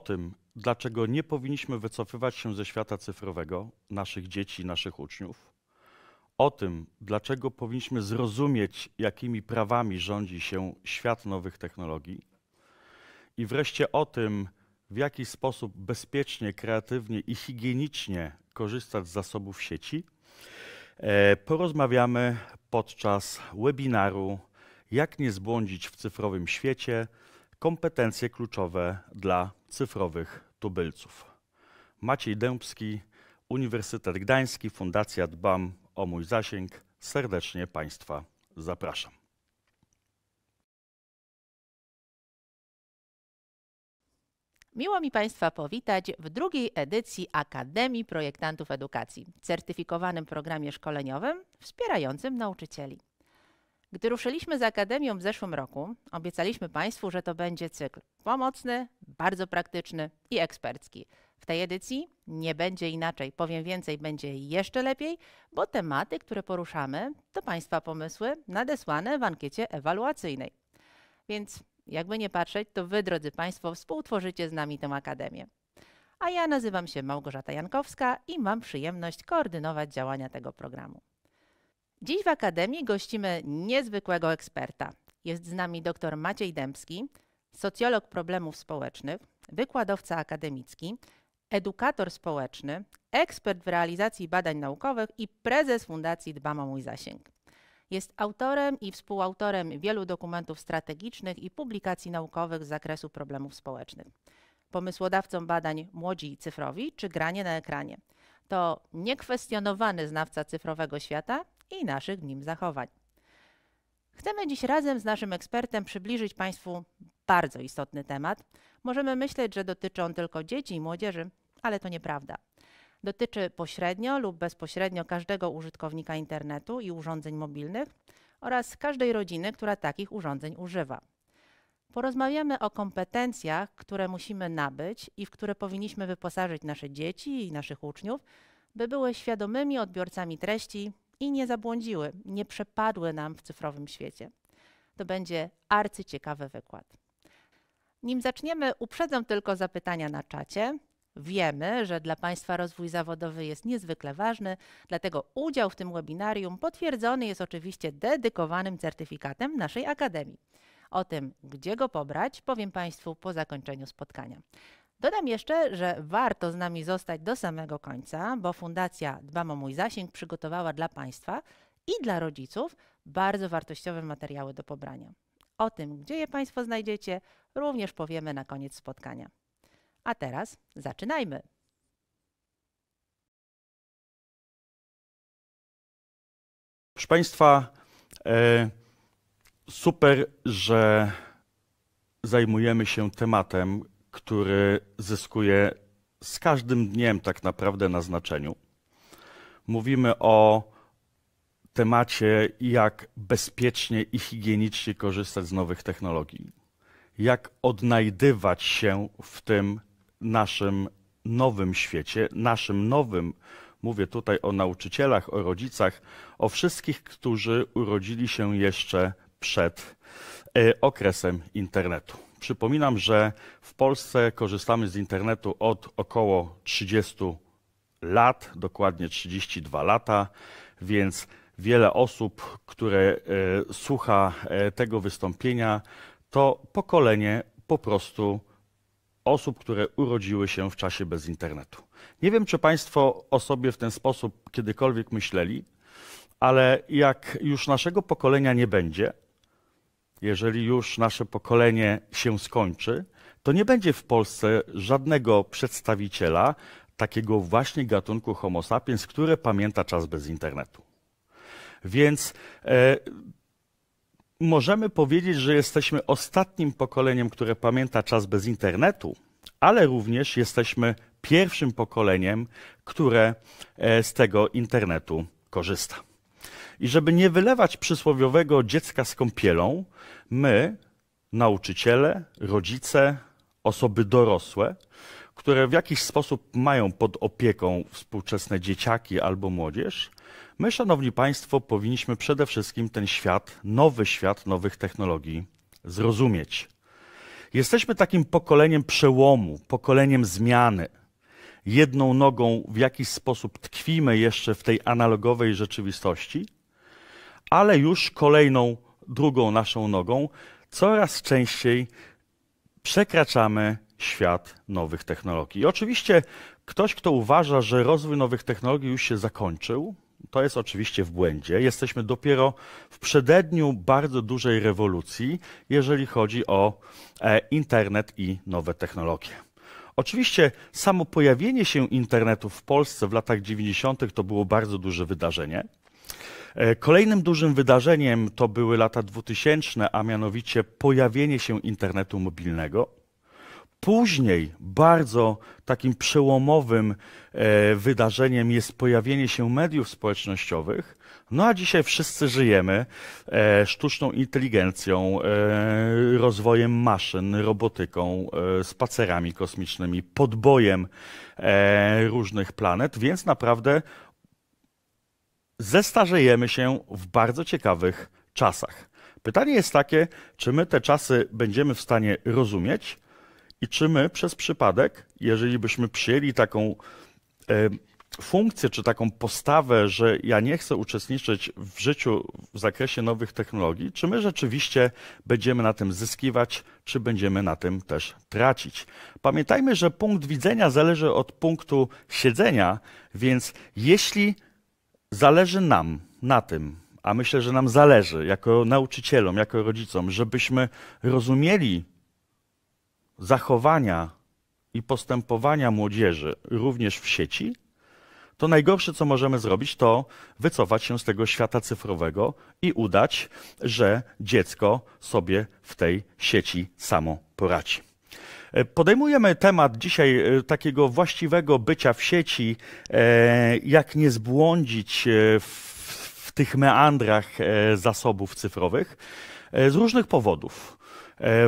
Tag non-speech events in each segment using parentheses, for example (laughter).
o tym, dlaczego nie powinniśmy wycofywać się ze świata cyfrowego, naszych dzieci, naszych uczniów, o tym, dlaczego powinniśmy zrozumieć, jakimi prawami rządzi się świat nowych technologii, i wreszcie o tym, w jaki sposób bezpiecznie, kreatywnie i higienicznie korzystać z zasobów sieci, e, porozmawiamy podczas webinaru Jak nie zbłądzić w cyfrowym świecie kompetencje kluczowe dla cyfrowych tubylców. Maciej Dębski, Uniwersytet Gdański, Fundacja Dbam o mój zasięg. Serdecznie Państwa zapraszam. Miło mi Państwa powitać w drugiej edycji Akademii Projektantów Edukacji, certyfikowanym programie szkoleniowym wspierającym nauczycieli. Gdy ruszyliśmy z Akademią w zeszłym roku, obiecaliśmy Państwu, że to będzie cykl pomocny, bardzo praktyczny i ekspercki. W tej edycji nie będzie inaczej. Powiem więcej, będzie jeszcze lepiej, bo tematy, które poruszamy, to Państwa pomysły nadesłane w ankiecie ewaluacyjnej. Więc jakby nie patrzeć, to Wy, drodzy Państwo, współtworzycie z nami tę Akademię. A ja nazywam się Małgorzata Jankowska i mam przyjemność koordynować działania tego programu. Dziś w Akademii gościmy niezwykłego eksperta. Jest z nami dr Maciej Dębski, socjolog problemów społecznych, wykładowca akademicki, edukator społeczny, ekspert w realizacji badań naukowych i prezes Fundacji Dbam o Mój Zasięg. Jest autorem i współautorem wielu dokumentów strategicznych i publikacji naukowych z zakresu problemów społecznych. Pomysłodawcą badań Młodzi Cyfrowi czy Granie na ekranie. To niekwestionowany znawca cyfrowego świata i naszych w nim zachowań. Chcemy dziś razem z naszym ekspertem przybliżyć Państwu bardzo istotny temat. Możemy myśleć, że dotyczy on tylko dzieci i młodzieży, ale to nieprawda. Dotyczy pośrednio lub bezpośrednio każdego użytkownika internetu i urządzeń mobilnych oraz każdej rodziny, która takich urządzeń używa. Porozmawiamy o kompetencjach, które musimy nabyć i w które powinniśmy wyposażyć nasze dzieci i naszych uczniów, by były świadomymi odbiorcami treści i nie zabłądziły, nie przepadły nam w cyfrowym świecie. To będzie arcyciekawy wykład. Nim zaczniemy, uprzedzę tylko zapytania na czacie. Wiemy, że dla Państwa rozwój zawodowy jest niezwykle ważny, dlatego udział w tym webinarium potwierdzony jest oczywiście dedykowanym certyfikatem naszej Akademii. O tym, gdzie go pobrać, powiem Państwu po zakończeniu spotkania. Dodam jeszcze, że warto z nami zostać do samego końca, bo Fundacja Dbam o mój zasięg przygotowała dla Państwa i dla rodziców bardzo wartościowe materiały do pobrania. O tym, gdzie je Państwo znajdziecie, również powiemy na koniec spotkania. A teraz zaczynajmy! Proszę Państwa, e, super, że zajmujemy się tematem, który zyskuje z każdym dniem tak naprawdę na znaczeniu. Mówimy o temacie, jak bezpiecznie i higienicznie korzystać z nowych technologii, jak odnajdywać się w tym naszym nowym świecie, naszym nowym, mówię tutaj o nauczycielach, o rodzicach, o wszystkich, którzy urodzili się jeszcze przed e, okresem internetu. Przypominam, że w Polsce korzystamy z internetu od około 30 lat, dokładnie 32 lata, więc wiele osób, które e, słucha e, tego wystąpienia, to pokolenie po prostu osób, które urodziły się w czasie bez internetu. Nie wiem, czy Państwo o sobie w ten sposób kiedykolwiek myśleli, ale jak już naszego pokolenia nie będzie, jeżeli już nasze pokolenie się skończy, to nie będzie w Polsce żadnego przedstawiciela takiego właśnie gatunku Homo sapiens, który pamięta czas bez internetu. Więc e, możemy powiedzieć, że jesteśmy ostatnim pokoleniem, które pamięta czas bez internetu, ale również jesteśmy pierwszym pokoleniem, które e, z tego internetu korzysta. I żeby nie wylewać przysłowiowego dziecka z kąpielą, my, nauczyciele, rodzice, osoby dorosłe, które w jakiś sposób mają pod opieką współczesne dzieciaki albo młodzież, my, szanowni państwo, powinniśmy przede wszystkim ten świat, nowy świat nowych technologii zrozumieć. Jesteśmy takim pokoleniem przełomu, pokoleniem zmiany. Jedną nogą w jakiś sposób tkwimy jeszcze w tej analogowej rzeczywistości, ale już kolejną, drugą naszą nogą coraz częściej przekraczamy świat nowych technologii. I oczywiście ktoś, kto uważa, że rozwój nowych technologii już się zakończył, to jest oczywiście w błędzie. Jesteśmy dopiero w przededniu bardzo dużej rewolucji, jeżeli chodzi o e, internet i nowe technologie. Oczywiście samo pojawienie się internetu w Polsce w latach 90. to było bardzo duże wydarzenie. E, kolejnym dużym wydarzeniem to były lata 2000, a mianowicie pojawienie się internetu mobilnego. Później bardzo takim przełomowym e, wydarzeniem jest pojawienie się mediów społecznościowych. No a dzisiaj wszyscy żyjemy e, sztuczną inteligencją, rozwojem maszyn, robotyką, spacerami kosmicznymi, podbojem różnych planet, więc naprawdę zestarzejemy się w bardzo ciekawych czasach. Pytanie jest takie, czy my te czasy będziemy w stanie rozumieć i czy my przez przypadek, jeżeli byśmy przyjęli taką e, funkcję czy taką postawę, że ja nie chcę uczestniczyć w życiu w zakresie nowych technologii, czy my rzeczywiście będziemy na tym zyskiwać, czy będziemy na tym też tracić. Pamiętajmy, że punkt widzenia zależy od punktu siedzenia, więc jeśli Zależy nam na tym, a myślę, że nam zależy jako nauczycielom, jako rodzicom, żebyśmy rozumieli zachowania i postępowania młodzieży również w sieci, to najgorsze, co możemy zrobić, to wycofać się z tego świata cyfrowego i udać, że dziecko sobie w tej sieci samo poradzi. E, podejmujemy temat dzisiaj e, takiego właściwego bycia w sieci, e, jak nie zbłądzić w, w tych meandrach zasobów cyfrowych z różnych powodów.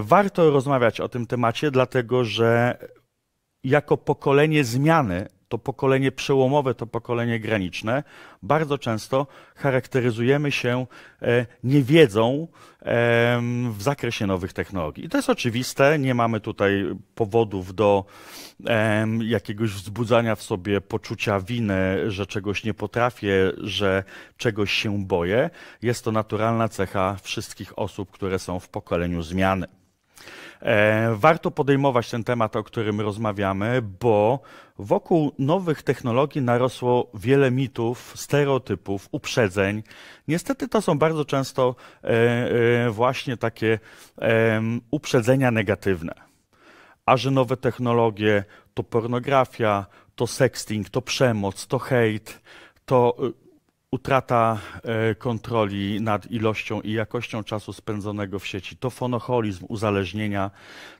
Warto rozmawiać o tym temacie, dlatego że jako pokolenie zmiany to pokolenie przełomowe, to pokolenie graniczne, bardzo często charakteryzujemy się e, niewiedzą e, w zakresie nowych technologii. I to jest oczywiste, nie mamy tutaj powodów do jakiegoś wzbudzania w sobie poczucia winy, że czegoś nie potrafię, że czegoś się boję. Jest to naturalna cecha wszystkich osób, które są w pokoleniu zmiany. E, warto podejmować ten temat, o którym rozmawiamy, bo wokół nowych technologii narosło wiele mitów, stereotypów, uprzedzeń. Niestety to są bardzo często e, e, właśnie takie uprzedzenia negatywne. A że nowe technologie to pornografia, to sexting, to przemoc, to hejt, to y, utrata e, kontroli nad ilością i jakością czasu spędzonego w sieci, to fonoholizm, uzależnienia.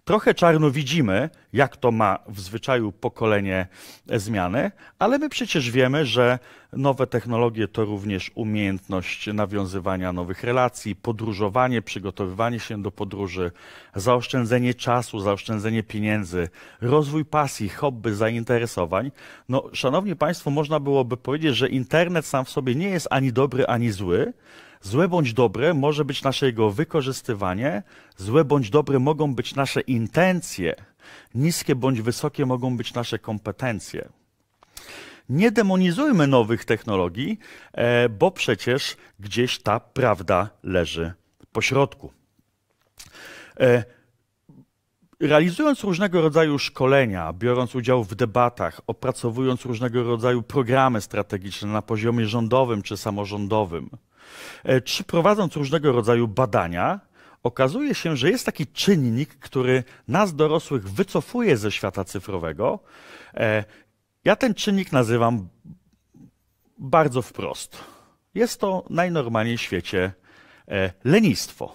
Trochę czarno widzimy, jak to ma w zwyczaju pokolenie e, zmiany, ale my przecież wiemy, że Nowe technologie to również umiejętność nawiązywania nowych relacji, podróżowanie, przygotowywanie się do podróży, zaoszczędzenie czasu, zaoszczędzenie pieniędzy, rozwój pasji, hobby, zainteresowań. No, szanowni Państwo, można byłoby powiedzieć, że internet sam w sobie nie jest ani dobry, ani zły. Złe bądź dobre może być nasze jego wykorzystywanie, złe bądź dobre mogą być nasze intencje, niskie bądź wysokie mogą być nasze kompetencje nie demonizujmy nowych technologii, e, bo przecież gdzieś ta prawda leży po środku. E, realizując różnego rodzaju szkolenia, biorąc udział w debatach, opracowując różnego rodzaju programy strategiczne na poziomie rządowym czy samorządowym, e, czy prowadząc różnego rodzaju badania, okazuje się, że jest taki czynnik, który nas dorosłych wycofuje ze świata cyfrowego. Ja ten czynnik nazywam bardzo wprost. Jest to najnormalniej w świecie e, lenistwo.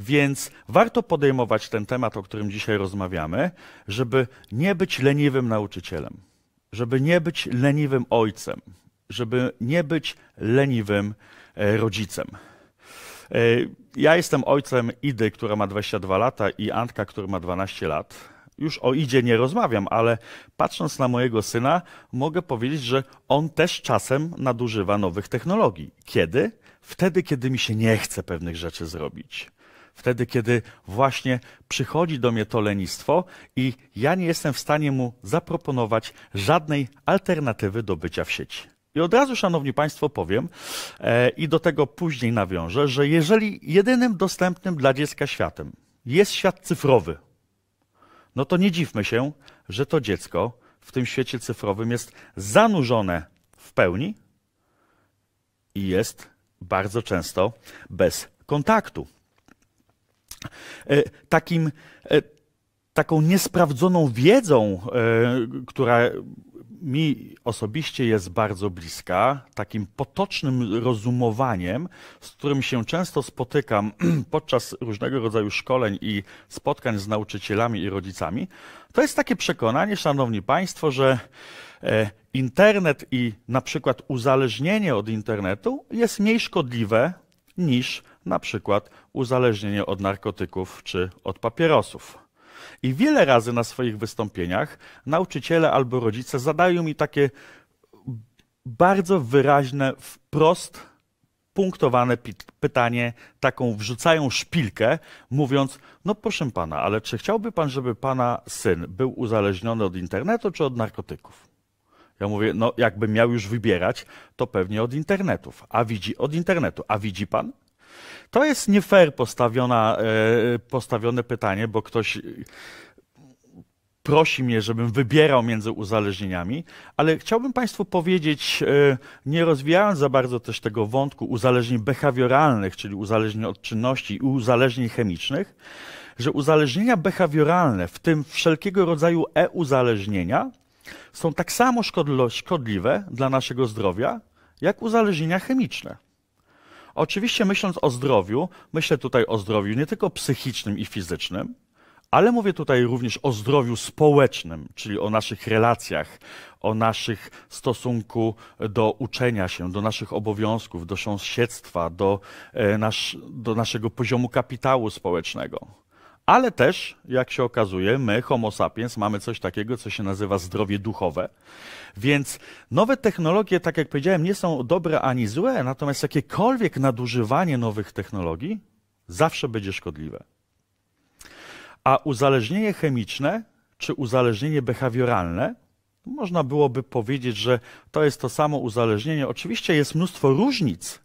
Więc warto podejmować ten temat, o którym dzisiaj rozmawiamy, żeby nie być leniwym nauczycielem, żeby nie być leniwym ojcem, żeby nie być leniwym e, rodzicem. E, ja jestem ojcem Idy, która ma 22 lata i Antka, która ma 12 lat. Już o idzie nie rozmawiam, ale patrząc na mojego syna, mogę powiedzieć, że on też czasem nadużywa nowych technologii. Kiedy? Wtedy, kiedy mi się nie chce pewnych rzeczy zrobić. Wtedy, kiedy właśnie przychodzi do mnie to lenistwo i ja nie jestem w stanie mu zaproponować żadnej alternatywy do bycia w sieci. I od razu, Szanowni Państwo, powiem e, i do tego później nawiążę, że jeżeli jedynym dostępnym dla dziecka światem jest świat cyfrowy, no to nie dziwmy się, że to dziecko w tym świecie cyfrowym jest zanurzone w pełni i jest bardzo często bez kontaktu. E, takim, e, taką niesprawdzoną wiedzą, e, która mi osobiście jest bardzo bliska, takim potocznym rozumowaniem, z którym się często spotykam (clears throat) podczas różnego rodzaju szkoleń i spotkań z nauczycielami i rodzicami, to jest takie przekonanie, szanowni państwo, że e, internet i na przykład uzależnienie od internetu jest mniej szkodliwe niż na przykład uzależnienie od narkotyków czy od papierosów. I wiele razy na swoich wystąpieniach nauczyciele albo rodzice zadają mi takie bardzo wyraźne, wprost punktowane pytanie, taką wrzucają szpilkę, mówiąc: No proszę pana, ale czy chciałby pan, żeby pana syn był uzależniony od internetu czy od narkotyków? Ja mówię, no jakbym miał już wybierać, to pewnie od internetów. A widzi od internetu. A widzi pan? to jest nie fair postawiona, e, postawione pytanie, bo ktoś prosi mnie, żebym wybierał między uzależnieniami, ale chciałbym Państwu powiedzieć, e, nie rozwijając za bardzo też tego wątku uzależnień behawioralnych, czyli uzależnień od czynności i uzależnień chemicznych, że uzależnienia behawioralne, w tym wszelkiego rodzaju e-uzależnienia, są tak samo szkodliwe dla naszego zdrowia, jak uzależnienia chemiczne. Oczywiście myśląc o zdrowiu, myślę tutaj o zdrowiu nie tylko psychicznym i fizycznym, ale mówię tutaj również o zdrowiu społecznym, czyli o naszych relacjach, o naszych stosunku do uczenia się, do naszych obowiązków, do sąsiedztwa, do, e, nasz, do naszego poziomu kapitału społecznego. Ale też, jak się okazuje, my, Homo sapiens, mamy coś takiego, co się nazywa zdrowie duchowe. Więc nowe technologie, tak jak powiedziałem, nie są dobre ani złe, natomiast jakiekolwiek nadużywanie nowych technologii zawsze będzie szkodliwe. A uzależnienie chemiczne czy uzależnienie behawioralne, można byłoby powiedzieć, że to jest to samo uzależnienie. Oczywiście jest mnóstwo różnic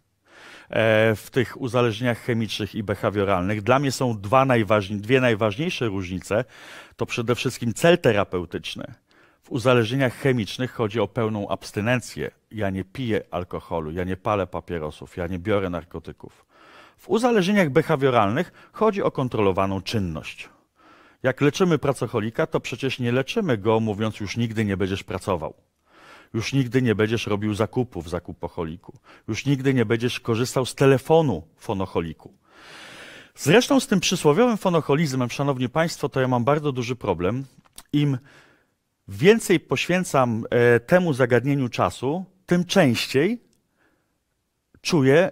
E, w tych uzależnieniach chemicznych i behawioralnych. Dla mnie są dwa dwie najważniejsze różnice. To przede wszystkim cel terapeutyczny. W uzależnieniach chemicznych chodzi o pełną abstynencję. Ja nie piję alkoholu, ja nie palę papierosów, ja nie biorę narkotyków. W uzależnieniach behawioralnych chodzi o kontrolowaną czynność. Jak leczymy pracocholika, to przecież nie leczymy go mówiąc już nigdy nie będziesz pracował. Już nigdy nie będziesz robił zakupów zakupocholiku. Już nigdy nie będziesz korzystał z telefonu fonocholiku. Zresztą z tym przysłowiowym fonocholizmem, szanowni państwo, to ja mam bardzo duży problem. Im więcej poświęcam e, temu zagadnieniu czasu, tym częściej czuję,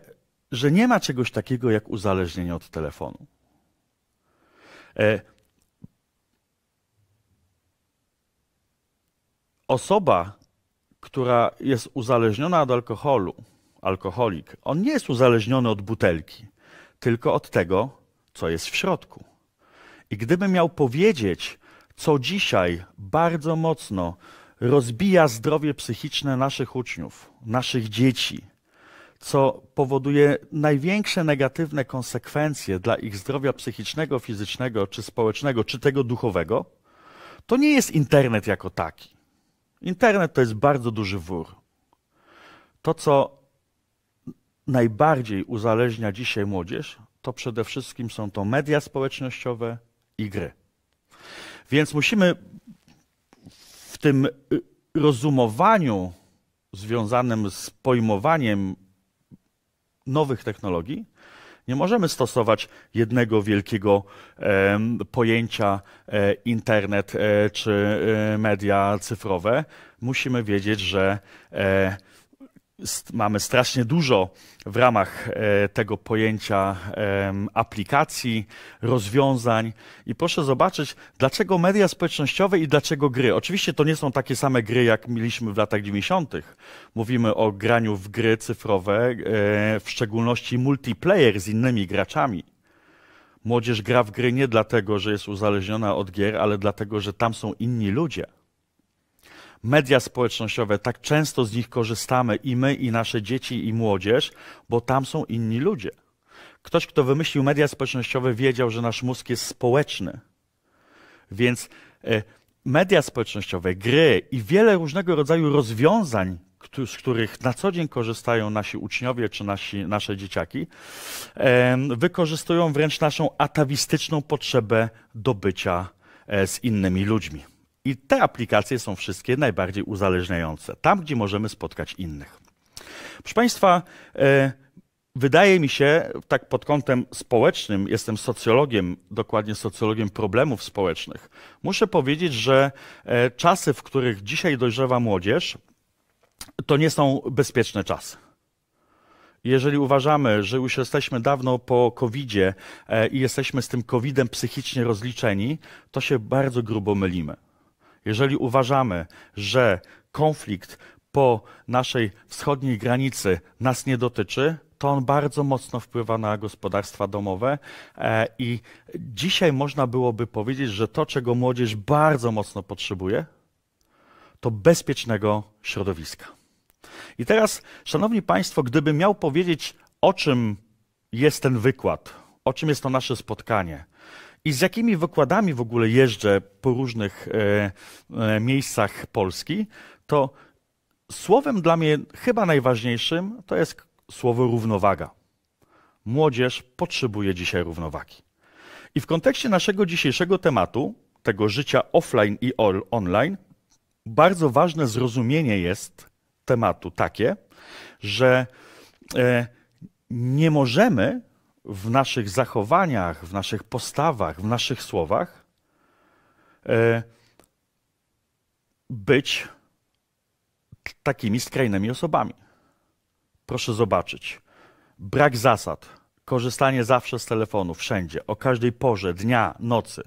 że nie ma czegoś takiego jak uzależnienie od telefonu. E, osoba, która jest uzależniona od alkoholu, alkoholik, on nie jest uzależniony od butelki, tylko od tego, co jest w środku. I gdybym miał powiedzieć, co dzisiaj bardzo mocno rozbija zdrowie psychiczne naszych uczniów, naszych dzieci, co powoduje największe negatywne konsekwencje dla ich zdrowia psychicznego, fizycznego, czy społecznego, czy tego duchowego, to nie jest internet jako taki. Internet to jest bardzo duży wór. To, co najbardziej uzależnia dzisiaj młodzież, to przede wszystkim są to media społecznościowe i gry. Więc musimy w tym y, rozumowaniu związanym z pojmowaniem nowych technologii nie możemy stosować jednego wielkiego e, pojęcia e, internet e, czy e, media cyfrowe. Musimy wiedzieć, że e, mamy strasznie dużo w ramach e, tego pojęcia aplikacji, rozwiązań i proszę zobaczyć, dlaczego media społecznościowe i dlaczego gry. Oczywiście to nie są takie same gry, jak mieliśmy w latach 90. Mówimy o graniu w gry cyfrowe, e, w szczególności multiplayer z innymi graczami. Młodzież gra w gry nie dlatego, że jest uzależniona od gier, ale dlatego, że tam są inni ludzie media społecznościowe, tak często z nich korzystamy i my, i nasze dzieci, i młodzież, bo tam są inni ludzie. Ktoś, kto wymyślił media społecznościowe, wiedział, że nasz mózg jest społeczny. Więc e, media społecznościowe, gry i wiele różnego rodzaju rozwiązań, z których na co dzień korzystają nasi uczniowie czy nasi, nasze dzieciaki, e, wykorzystują wręcz naszą atawistyczną potrzebę do bycia e, z innymi ludźmi. I te aplikacje są wszystkie najbardziej uzależniające, tam gdzie możemy spotkać innych. Proszę Państwa, e, wydaje mi się, tak pod kątem społecznym, jestem socjologiem, dokładnie socjologiem problemów społecznych, muszę powiedzieć, że e, czasy, w których dzisiaj dojrzewa młodzież, to nie są bezpieczne czasy. Jeżeli uważamy, że już jesteśmy dawno po COVID-zie e, i jesteśmy z tym COVID-em psychicznie rozliczeni, to się bardzo grubo mylimy jeżeli uważamy, że konflikt po naszej wschodniej granicy nas nie dotyczy, to on bardzo mocno wpływa na gospodarstwa domowe e, i dzisiaj można byłoby powiedzieć, że to, czego młodzież bardzo mocno potrzebuje, to bezpiecznego środowiska. I teraz, szanowni państwo, gdybym miał powiedzieć, o czym jest ten wykład, o czym jest to nasze spotkanie, i z jakimi wykładami w ogóle jeżdżę po różnych e, e, miejscach Polski, to słowem dla mnie chyba najważniejszym to jest słowo równowaga. Młodzież potrzebuje dzisiaj równowagi. I w kontekście naszego dzisiejszego tematu, tego życia offline i online, bardzo ważne zrozumienie jest tematu takie, że e, nie możemy w naszych zachowaniach, w naszych postawach, w naszych słowach e, być takimi skrajnymi osobami. Proszę zobaczyć. Brak zasad, korzystanie zawsze z telefonu, wszędzie, o każdej porze, dnia, nocy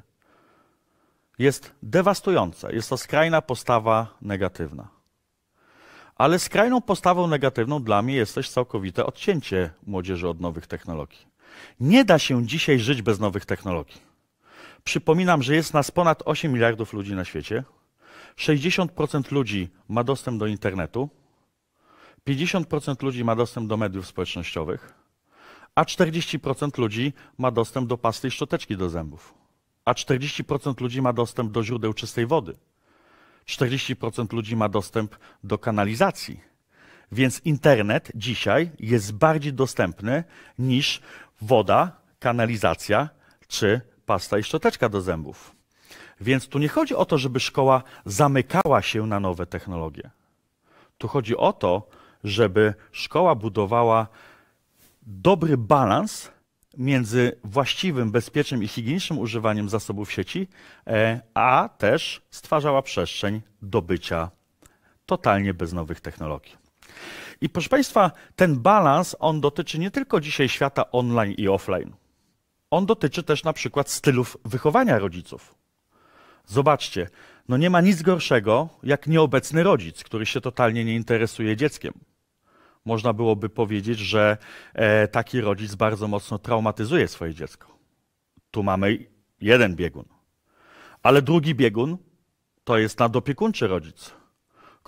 jest dewastujące. Jest to skrajna postawa negatywna. Ale skrajną postawą negatywną dla mnie jest też całkowite odcięcie młodzieży od nowych technologii. Nie da się dzisiaj żyć bez nowych technologii. Przypominam, że jest nas ponad 8 miliardów ludzi na świecie. 60% ludzi ma dostęp do internetu, 50% ludzi ma dostęp do mediów społecznościowych, a 40% ludzi ma dostęp do pasty i szczoteczki do zębów, a 40% ludzi ma dostęp do źródeł czystej wody, 40% ludzi ma dostęp do kanalizacji. Więc internet dzisiaj jest bardziej dostępny niż woda, kanalizacja czy pasta i szczoteczka do zębów. Więc tu nie chodzi o to, żeby szkoła zamykała się na nowe technologie. Tu chodzi o to, żeby szkoła budowała dobry balans między właściwym, bezpiecznym i higienicznym używaniem zasobów sieci, e, a też stwarzała przestrzeń do bycia totalnie bez nowych technologii. I proszę Państwa, ten balans, on dotyczy nie tylko dzisiaj świata online i offline. On dotyczy też na przykład stylów wychowania rodziców. Zobaczcie, no nie ma nic gorszego jak nieobecny rodzic, który się totalnie nie interesuje dzieckiem. Można byłoby powiedzieć, że e, taki rodzic bardzo mocno traumatyzuje swoje dziecko. Tu mamy jeden biegun. Ale drugi biegun to jest nadopiekuńczy rodzic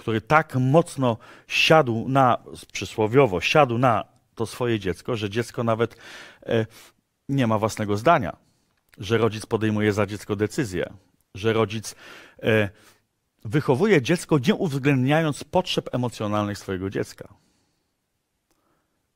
który tak mocno siadł na, przysłowiowo, siadł na to swoje dziecko, że dziecko nawet e, nie ma własnego zdania, że rodzic podejmuje za dziecko decyzję, że rodzic e, wychowuje dziecko, nie uwzględniając potrzeb emocjonalnych swojego dziecka.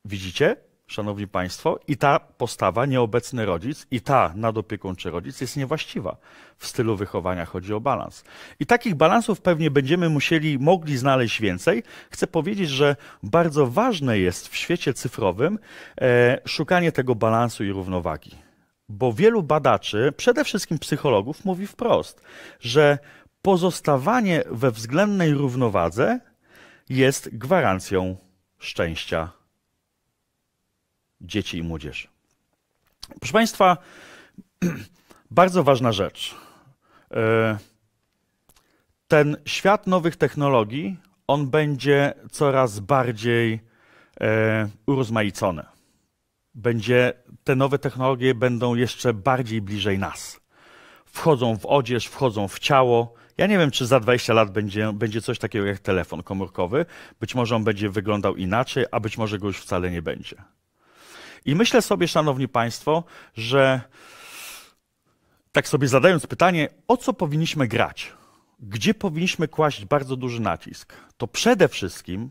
Widzicie? Szanowni Państwo, i ta postawa, nieobecny rodzic, i ta nadopiekuńczy rodzic jest niewłaściwa. W stylu wychowania chodzi o balans. I takich balansów pewnie będziemy musieli, mogli znaleźć więcej. Chcę powiedzieć, że bardzo ważne jest w świecie cyfrowym e, szukanie tego balansu i równowagi. Bo wielu badaczy, przede wszystkim psychologów, mówi wprost, że pozostawanie we względnej równowadze jest gwarancją szczęścia dzieci i młodzież. Proszę Państwa, (clears throat) bardzo ważna rzecz. E, ten świat nowych technologii, on będzie coraz bardziej e, urozmaicony. Będzie, te nowe technologie będą jeszcze bardziej bliżej nas. Wchodzą w odzież, wchodzą w ciało. Ja nie wiem, czy za 20 lat będzie, będzie coś takiego jak telefon komórkowy. Być może on będzie wyglądał inaczej, a być może go już wcale nie będzie. I myślę sobie, szanowni państwo, że tak sobie zadając pytanie, o co powinniśmy grać, gdzie powinniśmy kłaść bardzo duży nacisk, to przede wszystkim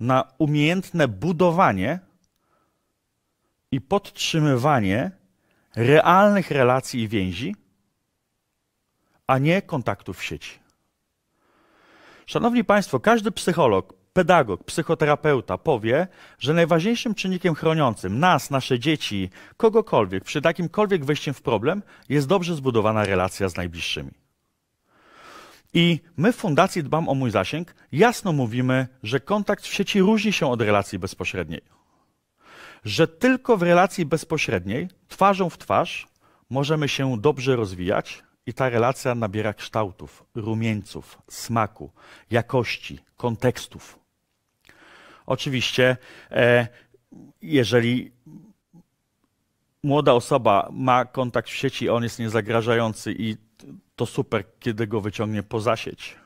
na umiejętne budowanie i podtrzymywanie realnych relacji i więzi, a nie kontaktów w sieci. Szanowni Państwo, każdy psycholog pedagog, psychoterapeuta powie, że najważniejszym czynnikiem chroniącym nas, nasze dzieci, kogokolwiek przy jakimkolwiek wejściem w problem jest dobrze zbudowana relacja z najbliższymi. I my w Fundacji Dbam o Mój Zasięg jasno mówimy, że kontakt w sieci różni się od relacji bezpośredniej. Że tylko w relacji bezpośredniej, twarzą w twarz, możemy się dobrze rozwijać i ta relacja nabiera kształtów, rumieńców, smaku, jakości, kontekstów. Oczywiście, e, jeżeli młoda osoba ma kontakt w sieci, on jest niezagrażający i to super, kiedy go wyciągnie poza sieć.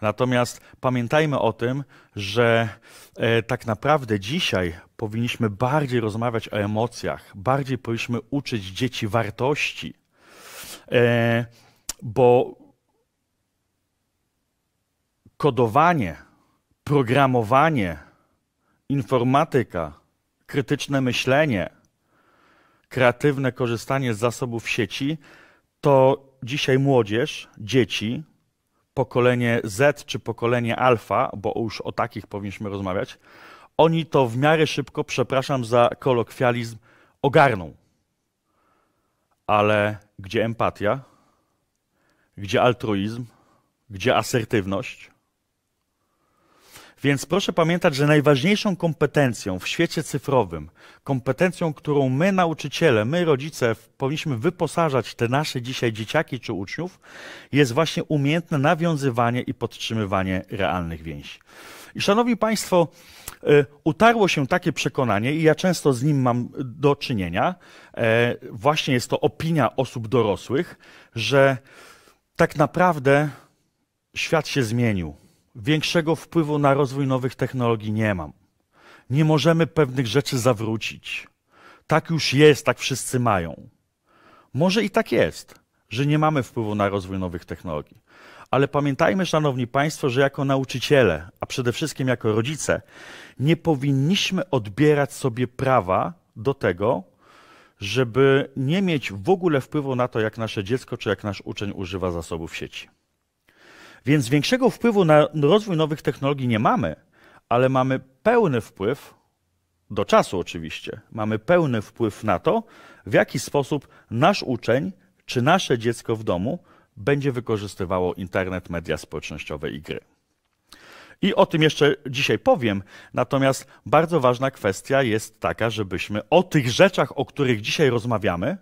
Natomiast pamiętajmy o tym, że e, tak naprawdę dzisiaj powinniśmy bardziej rozmawiać o emocjach, bardziej powinniśmy uczyć dzieci wartości, e, bo kodowanie, programowanie, informatyka, krytyczne myślenie, kreatywne korzystanie z zasobów sieci to dzisiaj młodzież, dzieci, pokolenie Z czy pokolenie alfa, bo już o takich powinniśmy rozmawiać, oni to w miarę szybko, przepraszam za kolokwializm, ogarną. Ale gdzie empatia? Gdzie altruizm? Gdzie asertywność? Więc proszę pamiętać, że najważniejszą kompetencją w świecie cyfrowym, kompetencją, którą my, nauczyciele, my, rodzice, powinniśmy wyposażać te nasze dzisiaj dzieciaki czy uczniów, jest właśnie umiejętne nawiązywanie i podtrzymywanie realnych więzi. I szanowni Państwo, y, utarło się takie przekonanie, i ja często z nim mam do czynienia, e, właśnie jest to opinia osób dorosłych, że tak naprawdę świat się zmienił większego wpływu na rozwój nowych technologii nie mam. Nie możemy pewnych rzeczy zawrócić. Tak już jest, tak wszyscy mają. Może i tak jest, że nie mamy wpływu na rozwój nowych technologii. Ale pamiętajmy, szanowni państwo, że jako nauczyciele, a przede wszystkim jako rodzice, nie powinniśmy odbierać sobie prawa do tego, żeby nie mieć w ogóle wpływu na to, jak nasze dziecko czy jak nasz uczeń używa zasobów sieci. Więc większego wpływu na rozwój nowych technologii nie mamy, ale mamy pełny wpływ, do czasu oczywiście, mamy pełny wpływ na to, w jaki sposób nasz uczeń czy nasze dziecko w domu będzie wykorzystywało internet, media społecznościowe i gry. I o tym jeszcze dzisiaj powiem. Natomiast bardzo ważna kwestia jest taka, żebyśmy o tych rzeczach, o których dzisiaj rozmawiamy,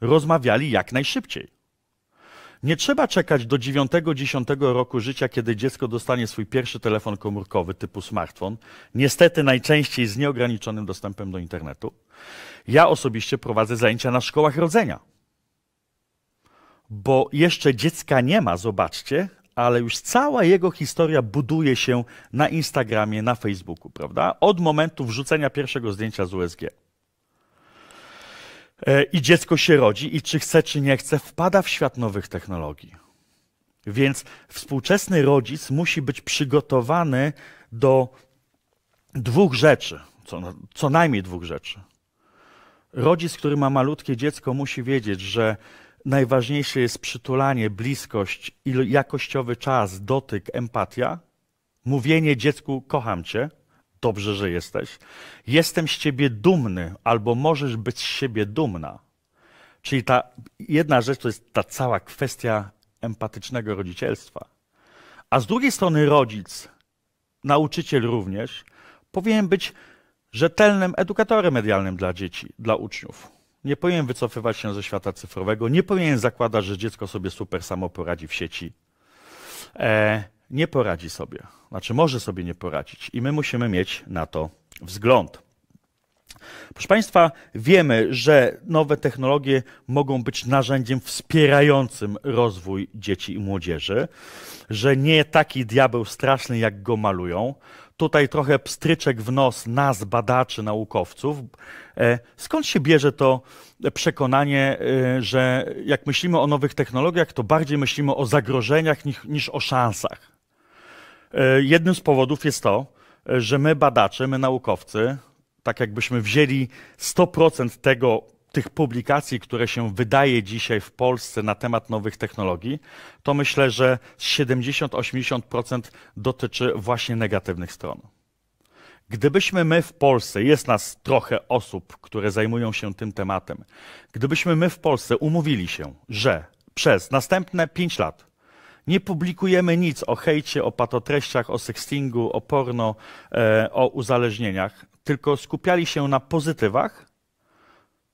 rozmawiali jak najszybciej. Nie trzeba czekać do 9-10 roku życia, kiedy dziecko dostanie swój pierwszy telefon komórkowy typu smartfon, niestety najczęściej z nieograniczonym dostępem do internetu. Ja osobiście prowadzę zajęcia na szkołach rodzenia, bo jeszcze dziecka nie ma, zobaczcie, ale już cała jego historia buduje się na Instagramie, na Facebooku, prawda? Od momentu wrzucenia pierwszego zdjęcia z USG. E, i dziecko się rodzi i czy chce, czy nie chce, wpada w świat nowych technologii. Więc współczesny rodzic musi być przygotowany do dwóch rzeczy, co, no, co najmniej dwóch rzeczy. Rodzic, który ma malutkie dziecko, musi wiedzieć, że najważniejsze jest przytulanie, bliskość, jakościowy czas, dotyk, empatia, mówienie dziecku kocham cię – dobrze, że jesteś. Jestem z ciebie dumny, albo możesz być z siebie dumna. Czyli ta jedna rzecz to jest ta cała kwestia empatycznego rodzicielstwa. A z drugiej strony rodzic, nauczyciel również, powinien być rzetelnym edukatorem medialnym dla dzieci, dla uczniów. Nie powinien wycofywać się ze świata cyfrowego, nie powinien zakładać, że dziecko sobie super samo poradzi w sieci. E, nie poradzi sobie znaczy może sobie nie poradzić i my musimy mieć na to wzgląd. Proszę Państwa, wiemy, że nowe technologie mogą być narzędziem wspierającym rozwój dzieci i młodzieży, że nie taki diabeł straszny, jak go malują. Tutaj trochę pstryczek w nos nas, badaczy, naukowców. E, skąd się bierze to przekonanie, e, że jak myślimy o nowych technologiach, to bardziej myślimy o zagrożeniach niż, niż o szansach? E, jednym z powodów jest to, że my badacze, my naukowcy, tak jakbyśmy wzięli 100% tego, tych publikacji, które się wydaje dzisiaj w Polsce na temat nowych technologii, to myślę, że 70-80% dotyczy właśnie negatywnych stron. Gdybyśmy my w Polsce, jest nas trochę osób, które zajmują się tym tematem, gdybyśmy my w Polsce umówili się, że przez następne 5 lat nie publikujemy nic o hejcie, o patotreściach, o sextingu, o porno, e, o uzależnieniach, tylko skupiali się na pozytywach,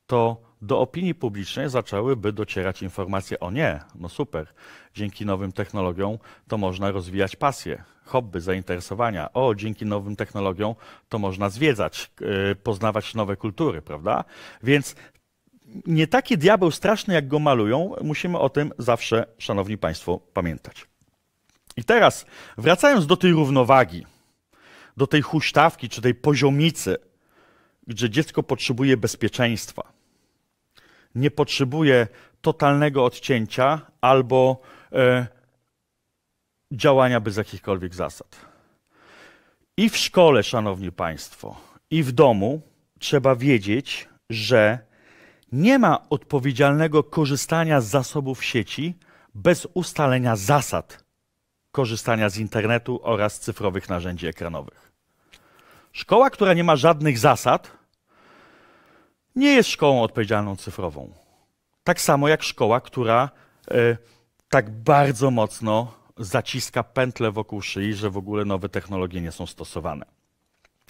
to do opinii publicznej zaczęłyby docierać informacje o nie, no super, dzięki nowym technologiom to można rozwijać pasje, hobby, zainteresowania. O, dzięki nowym technologiom to można zwiedzać, e, poznawać nowe kultury, prawda? Więc nie taki diabeł straszny, jak go malują, musimy o tym zawsze, szanowni państwo, pamiętać. I teraz, wracając do tej równowagi, do tej huśtawki czy tej poziomicy, gdzie dziecko potrzebuje bezpieczeństwa, nie potrzebuje totalnego odcięcia albo e, działania bez jakichkolwiek zasad. I w szkole, szanowni państwo, i w domu trzeba wiedzieć, że nie ma odpowiedzialnego korzystania z zasobów sieci bez ustalenia zasad korzystania z internetu oraz cyfrowych narzędzi ekranowych. Szkoła, która nie ma żadnych zasad, nie jest szkołą odpowiedzialną cyfrową. Tak samo jak szkoła, która y, tak bardzo mocno zaciska pętlę wokół szyi, że w ogóle nowe technologie nie są stosowane.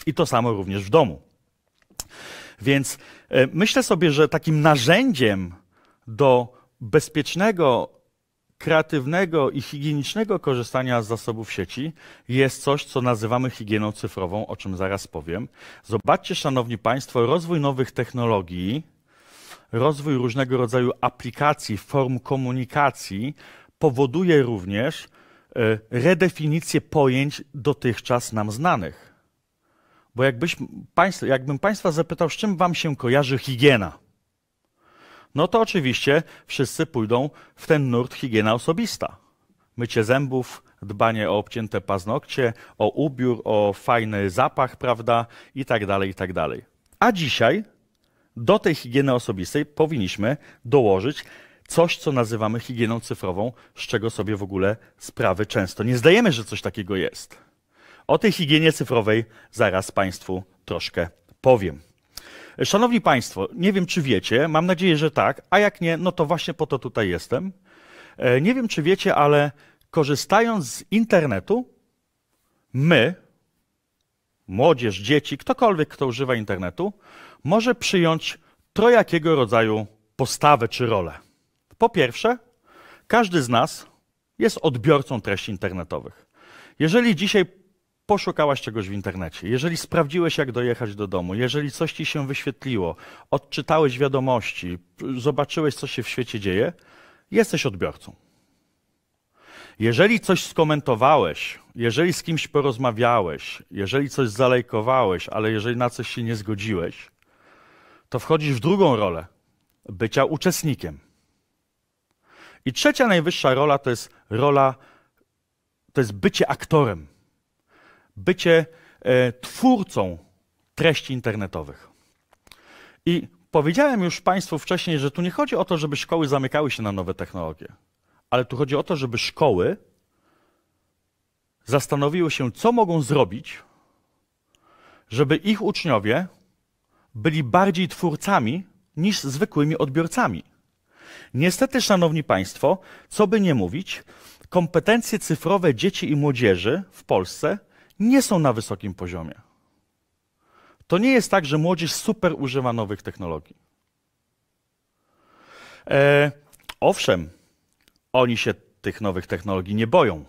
I to samo również w domu. Więc e, myślę sobie, że takim narzędziem do bezpiecznego, kreatywnego i higienicznego korzystania z zasobów sieci jest coś, co nazywamy higieną cyfrową, o czym zaraz powiem. Zobaczcie, Szanowni Państwo, rozwój nowych technologii, rozwój różnego rodzaju aplikacji, form komunikacji powoduje również e, redefinicję pojęć dotychczas nam znanych. Bo jakbyś, państw, jakbym Państwa zapytał, z czym Wam się kojarzy higiena, no to oczywiście wszyscy pójdą w ten nurt higiena osobista. Mycie zębów, dbanie o obcięte paznokcie, o ubiór, o fajny zapach, prawda, i tak dalej, i tak dalej. A dzisiaj do tej higieny osobistej powinniśmy dołożyć coś, co nazywamy higieną cyfrową, z czego sobie w ogóle sprawy często nie zdajemy, że coś takiego jest. O tej higienie cyfrowej zaraz Państwu troszkę powiem. Szanowni Państwo, nie wiem czy wiecie, mam nadzieję, że tak, a jak nie, no to właśnie po to tutaj jestem. E, nie wiem czy wiecie, ale korzystając z internetu, my, młodzież, dzieci, ktokolwiek, kto używa internetu, może przyjąć trojakiego rodzaju postawę czy rolę. Po pierwsze, każdy z nas jest odbiorcą treści internetowych. Jeżeli dzisiaj poszukałaś czegoś w internecie, jeżeli sprawdziłeś, jak dojechać do domu, jeżeli coś ci się wyświetliło, odczytałeś wiadomości, zobaczyłeś, co się w świecie dzieje, jesteś odbiorcą. Jeżeli coś skomentowałeś, jeżeli z kimś porozmawiałeś, jeżeli coś zalejkowałeś, ale jeżeli na coś się nie zgodziłeś, to wchodzisz w drugą rolę bycia uczestnikiem. I trzecia najwyższa rola to jest rola, to jest bycie aktorem bycie e, twórcą treści internetowych. I powiedziałem już Państwu wcześniej, że tu nie chodzi o to, żeby szkoły zamykały się na nowe technologie, ale tu chodzi o to, żeby szkoły zastanowiły się, co mogą zrobić, żeby ich uczniowie byli bardziej twórcami niż zwykłymi odbiorcami. Niestety, Szanowni Państwo, co by nie mówić, kompetencje cyfrowe dzieci i młodzieży w Polsce nie są na wysokim poziomie. To nie jest tak, że młodzież super używa nowych technologii. E, owszem, oni się tych nowych technologii nie boją.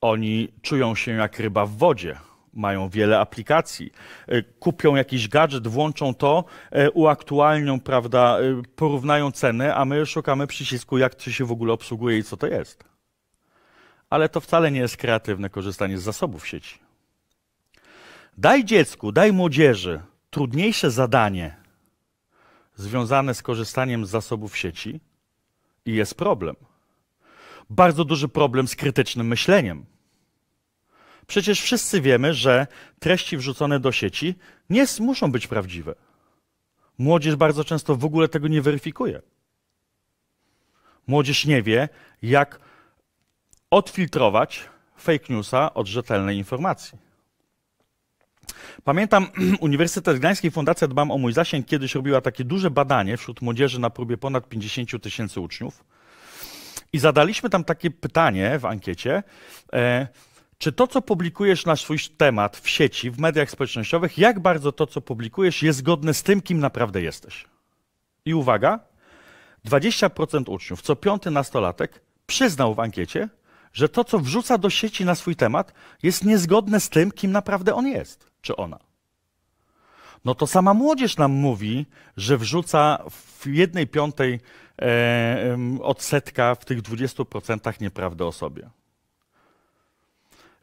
Oni czują się jak ryba w wodzie, mają wiele aplikacji. E, kupią jakiś gadżet, włączą to, e, uaktualnią, prawda, e, porównają ceny, a my szukamy przycisku, jak to się w ogóle obsługuje i co to jest ale to wcale nie jest kreatywne korzystanie z zasobów sieci. Daj dziecku, daj młodzieży trudniejsze zadanie związane z korzystaniem z zasobów sieci i jest problem. Bardzo duży problem z krytycznym myśleniem. Przecież wszyscy wiemy, że treści wrzucone do sieci nie muszą być prawdziwe. Młodzież bardzo często w ogóle tego nie weryfikuje. Młodzież nie wie, jak odfiltrować fake newsa od rzetelnej informacji. Pamiętam, (clears throat) Uniwersytet Gdański Fundacja Dbam o Mój Zasięg kiedyś robiła takie duże badanie wśród młodzieży na próbie ponad 50 tysięcy uczniów. I zadaliśmy tam takie pytanie w ankiecie, e, czy to, co publikujesz na swój temat w sieci, w mediach społecznościowych, jak bardzo to, co publikujesz, jest zgodne z tym, kim naprawdę jesteś? I uwaga, 20% uczniów, co piąty nastolatek, przyznał w ankiecie, że to, co wrzuca do sieci na swój temat, jest niezgodne z tym, kim naprawdę on jest, czy ona. No to sama młodzież nam mówi, że wrzuca w jednej piątej e, odsetka w tych 20% nieprawdę o sobie.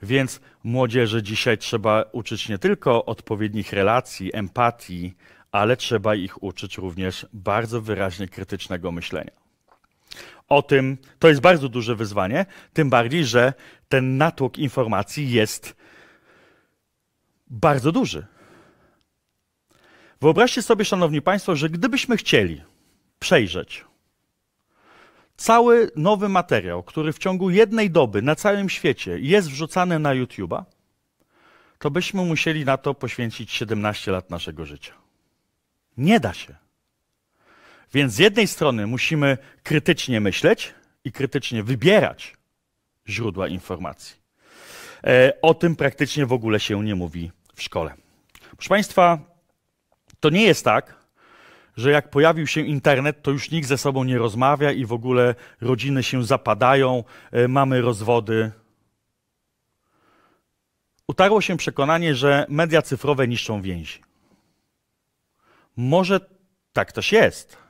Więc młodzieży dzisiaj trzeba uczyć nie tylko odpowiednich relacji, empatii, ale trzeba ich uczyć również bardzo wyraźnie krytycznego myślenia o tym, to jest bardzo duże wyzwanie, tym bardziej, że ten natłok informacji jest bardzo duży. Wyobraźcie sobie, Szanowni Państwo, że gdybyśmy chcieli przejrzeć cały nowy materiał, który w ciągu jednej doby na całym świecie jest wrzucany na YouTube'a, to byśmy musieli na to poświęcić 17 lat naszego życia. Nie da się. Więc z jednej strony musimy krytycznie myśleć i krytycznie wybierać źródła informacji. E, o tym praktycznie w ogóle się nie mówi w szkole. Proszę Państwa, to nie jest tak, że jak pojawił się internet, to już nikt ze sobą nie rozmawia i w ogóle rodziny się zapadają, e, mamy rozwody. Utarło się przekonanie, że media cyfrowe niszczą więzi. Może tak też jest.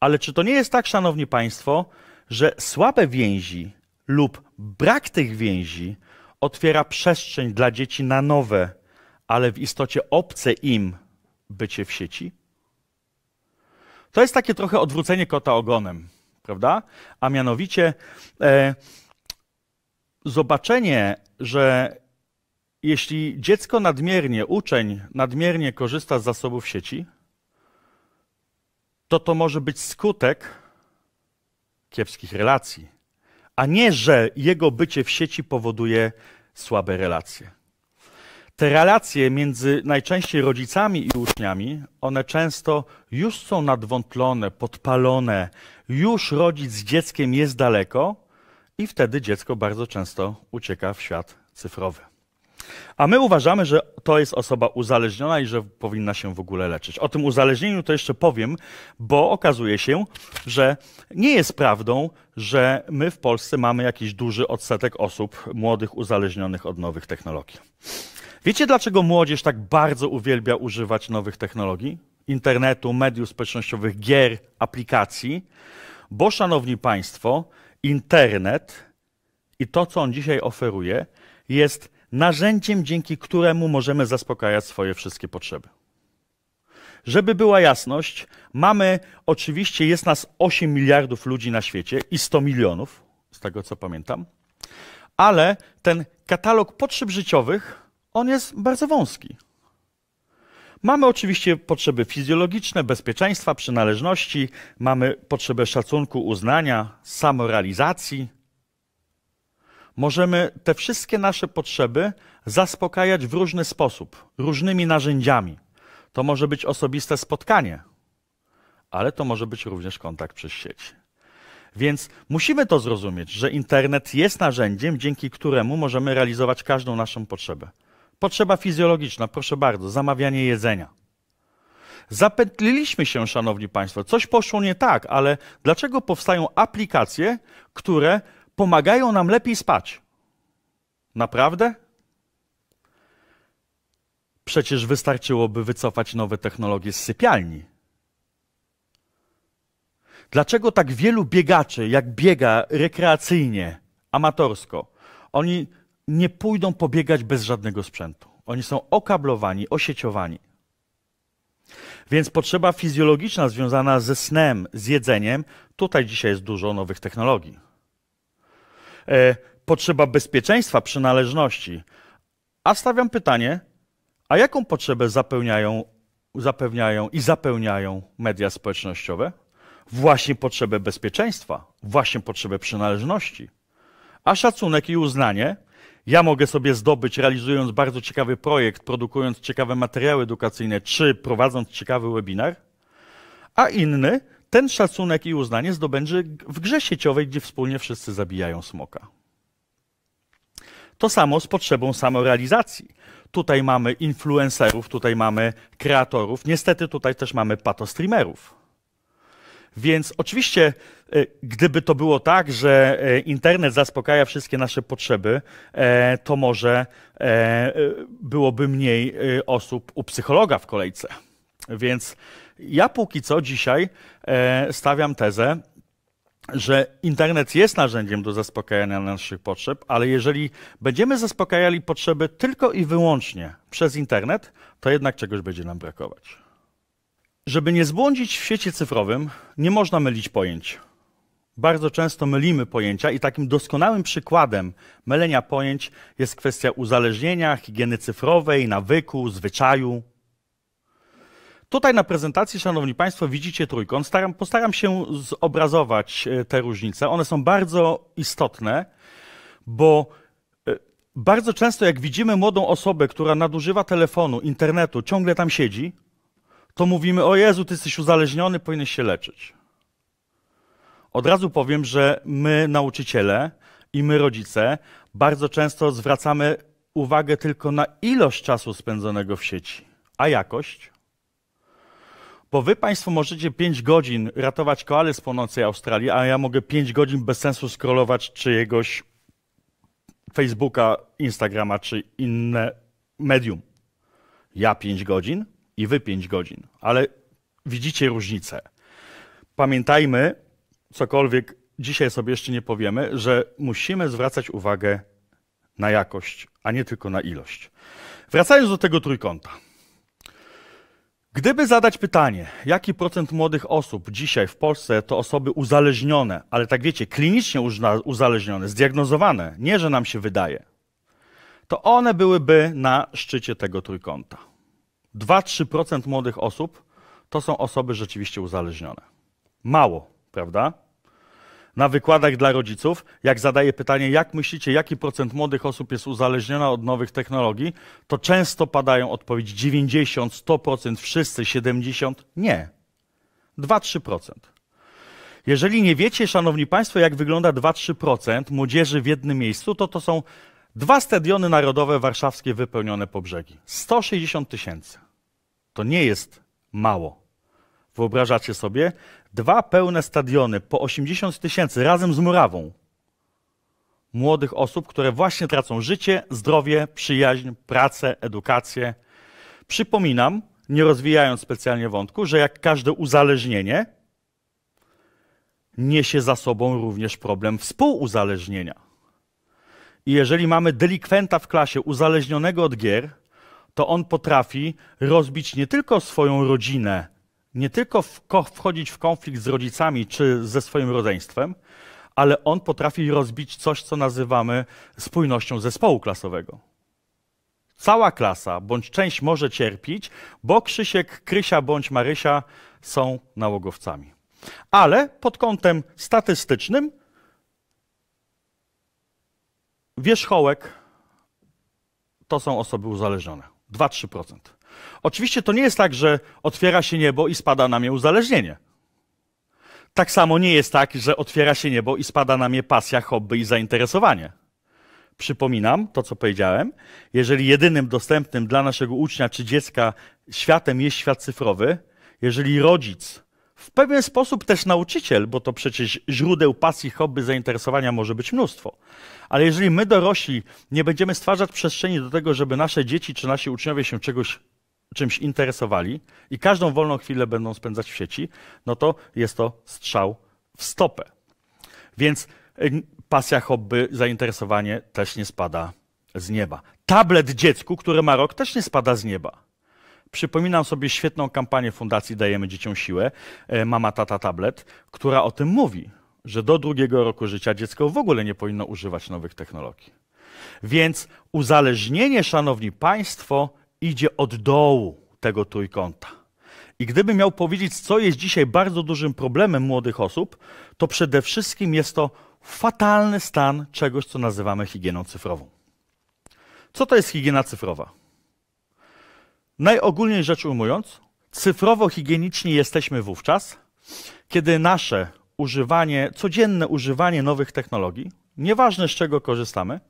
Ale czy to nie jest tak, szanowni państwo, że słabe więzi lub brak tych więzi otwiera przestrzeń dla dzieci na nowe, ale w istocie obce im bycie w sieci? To jest takie trochę odwrócenie kota ogonem, prawda? A mianowicie e, zobaczenie, że jeśli dziecko nadmiernie, uczeń nadmiernie korzysta z zasobów sieci, to to może być skutek kiepskich relacji, a nie, że jego bycie w sieci powoduje słabe relacje. Te relacje między najczęściej rodzicami i uczniami, one często już są nadwątlone, podpalone, już rodzic z dzieckiem jest daleko i wtedy dziecko bardzo często ucieka w świat cyfrowy. A my uważamy, że to jest osoba uzależniona i że powinna się w ogóle leczyć. O tym uzależnieniu to jeszcze powiem, bo okazuje się, że nie jest prawdą, że my w Polsce mamy jakiś duży odsetek osób młodych uzależnionych od nowych technologii. Wiecie, dlaczego młodzież tak bardzo uwielbia używać nowych technologii? Internetu, mediów społecznościowych, gier, aplikacji? Bo, szanowni państwo, internet i to, co on dzisiaj oferuje, jest narzędziem, dzięki któremu możemy zaspokajać swoje wszystkie potrzeby. Żeby była jasność, mamy oczywiście, jest nas 8 miliardów ludzi na świecie i 100 milionów, z tego co pamiętam, ale ten katalog potrzeb życiowych, on jest bardzo wąski. Mamy oczywiście potrzeby fizjologiczne, bezpieczeństwa, przynależności, mamy potrzebę szacunku, uznania, samorealizacji, możemy te wszystkie nasze potrzeby zaspokajać w różny sposób, różnymi narzędziami. To może być osobiste spotkanie, ale to może być również kontakt przez sieć. Więc musimy to zrozumieć, że internet jest narzędziem, dzięki któremu możemy realizować każdą naszą potrzebę. Potrzeba fizjologiczna, proszę bardzo, zamawianie jedzenia. Zapętliliśmy się, szanowni państwo, coś poszło nie tak, ale dlaczego powstają aplikacje, które pomagają nam lepiej spać. Naprawdę? Przecież wystarczyłoby wycofać nowe technologie z sypialni. Dlaczego tak wielu biegaczy, jak biega rekreacyjnie, amatorsko, oni nie pójdą pobiegać bez żadnego sprzętu? Oni są okablowani, osieciowani. Więc potrzeba fizjologiczna związana ze snem, z jedzeniem, tutaj dzisiaj jest dużo nowych technologii. E, potrzeba bezpieczeństwa, przynależności. A stawiam pytanie, a jaką potrzebę zapełniają, zapewniają i zapełniają media społecznościowe? Właśnie potrzebę bezpieczeństwa, właśnie potrzebę przynależności. A szacunek i uznanie ja mogę sobie zdobyć, realizując bardzo ciekawy projekt, produkując ciekawe materiały edukacyjne, czy prowadząc ciekawy webinar, a inny ten szacunek i uznanie zdobędzie w grze sieciowej, gdzie wspólnie wszyscy zabijają smoka. To samo z potrzebą samorealizacji. Tutaj mamy influencerów, tutaj mamy kreatorów, niestety tutaj też mamy patostreamerów. Więc oczywiście, e, gdyby to było tak, że e, internet zaspokaja wszystkie nasze potrzeby, e, to może byłoby mniej osób u psychologa w kolejce. Więc ja póki co dzisiaj e, stawiam tezę, że internet jest narzędziem do zaspokajania naszych potrzeb, ale jeżeli będziemy zaspokajali potrzeby tylko i wyłącznie przez internet, to jednak czegoś będzie nam brakować. Żeby nie zbłądzić w świecie cyfrowym, nie można mylić pojęć. Bardzo często mylimy pojęcia i takim doskonałym przykładem mylenia pojęć jest kwestia uzależnienia, higieny cyfrowej, nawyku, zwyczaju, Tutaj na prezentacji, Szanowni Państwo, widzicie trójkąt. Staram, postaram się zobrazować e, te różnice. One są bardzo istotne, bo e, bardzo często, jak widzimy młodą osobę, która nadużywa telefonu, internetu, ciągle tam siedzi, to mówimy: O Jezu, ty jesteś uzależniony, powinieneś się leczyć. Od razu powiem, że my, nauczyciele i my, rodzice, bardzo często zwracamy uwagę tylko na ilość czasu spędzonego w sieci, a jakość bo wy państwo możecie 5 godzin ratować koale z północnej Australii, a ja mogę 5 godzin bez sensu scrollować czyjegoś Facebooka, Instagrama czy inne medium. Ja 5 godzin i wy 5 godzin, ale widzicie różnicę. Pamiętajmy, cokolwiek dzisiaj sobie jeszcze nie powiemy, że musimy zwracać uwagę na jakość, a nie tylko na ilość. Wracając do tego trójkąta. Gdyby zadać pytanie, jaki procent młodych osób dzisiaj w Polsce to osoby uzależnione, ale tak wiecie, klinicznie uzależnione, zdiagnozowane, nie że nam się wydaje, to one byłyby na szczycie tego trójkąta. 2-3% młodych osób to są osoby rzeczywiście uzależnione. Mało, prawda? na wykładach dla rodziców, jak zadaję pytanie, jak myślicie, jaki procent młodych osób jest uzależniona od nowych technologii, to często padają odpowiedzi 90, 100%, wszyscy 70, nie. 2-3%. Jeżeli nie wiecie, szanowni państwo, jak wygląda 2-3% młodzieży w jednym miejscu, to to są dwa stadiony narodowe warszawskie wypełnione po brzegi. 160 tysięcy. To nie jest mało. Wyobrażacie sobie? Dwa pełne stadiony po 80 tysięcy razem z murawą młodych osób, które właśnie tracą życie, zdrowie, przyjaźń, pracę, edukację. Przypominam, nie rozwijając specjalnie wątku, że jak każde uzależnienie, niesie za sobą również problem współuzależnienia. I jeżeli mamy delikwenta w klasie uzależnionego od gier, to on potrafi rozbić nie tylko swoją rodzinę, nie tylko wchodzić w konflikt z rodzicami czy ze swoim rodzeństwem, ale on potrafi rozbić coś, co nazywamy spójnością zespołu klasowego. Cała klasa bądź część może cierpić, bo Krzysiek, Krysia bądź Marysia są nałogowcami. Ale pod kątem statystycznym wierzchołek to są osoby uzależnione. 2-3%. Oczywiście to nie jest tak, że otwiera się niebo i spada na mnie uzależnienie. Tak samo nie jest tak, że otwiera się niebo i spada na mnie pasja, hobby i zainteresowanie. Przypominam to, co powiedziałem. Jeżeli jedynym dostępnym dla naszego ucznia czy dziecka światem jest świat cyfrowy, jeżeli rodzic, w pewien sposób też nauczyciel, bo to przecież źródeł pasji, hobby, zainteresowania może być mnóstwo. Ale jeżeli my dorośli nie będziemy stwarzać przestrzeni do tego, żeby nasze dzieci czy nasi uczniowie się czegoś czymś interesowali i każdą wolną chwilę będą spędzać w sieci, no to jest to strzał w stopę. Więc y, pasja, hobby, zainteresowanie też nie spada z nieba. Tablet dziecku, który ma rok, też nie spada z nieba. Przypominam sobie świetną kampanię Fundacji Dajemy Dzieciom Siłę, e, Mama Tata Tablet, która o tym mówi, że do drugiego roku życia dziecko w ogóle nie powinno używać nowych technologii. Więc uzależnienie, szanowni państwo, idzie od dołu tego trójkąta. I gdybym miał powiedzieć, co jest dzisiaj bardzo dużym problemem młodych osób, to przede wszystkim jest to fatalny stan czegoś, co nazywamy higieną cyfrową. Co to jest higiena cyfrowa? Najogólniej rzecz ujmując, cyfrowo-higieniczni jesteśmy wówczas, kiedy nasze używanie, codzienne używanie nowych technologii, nieważne z czego korzystamy,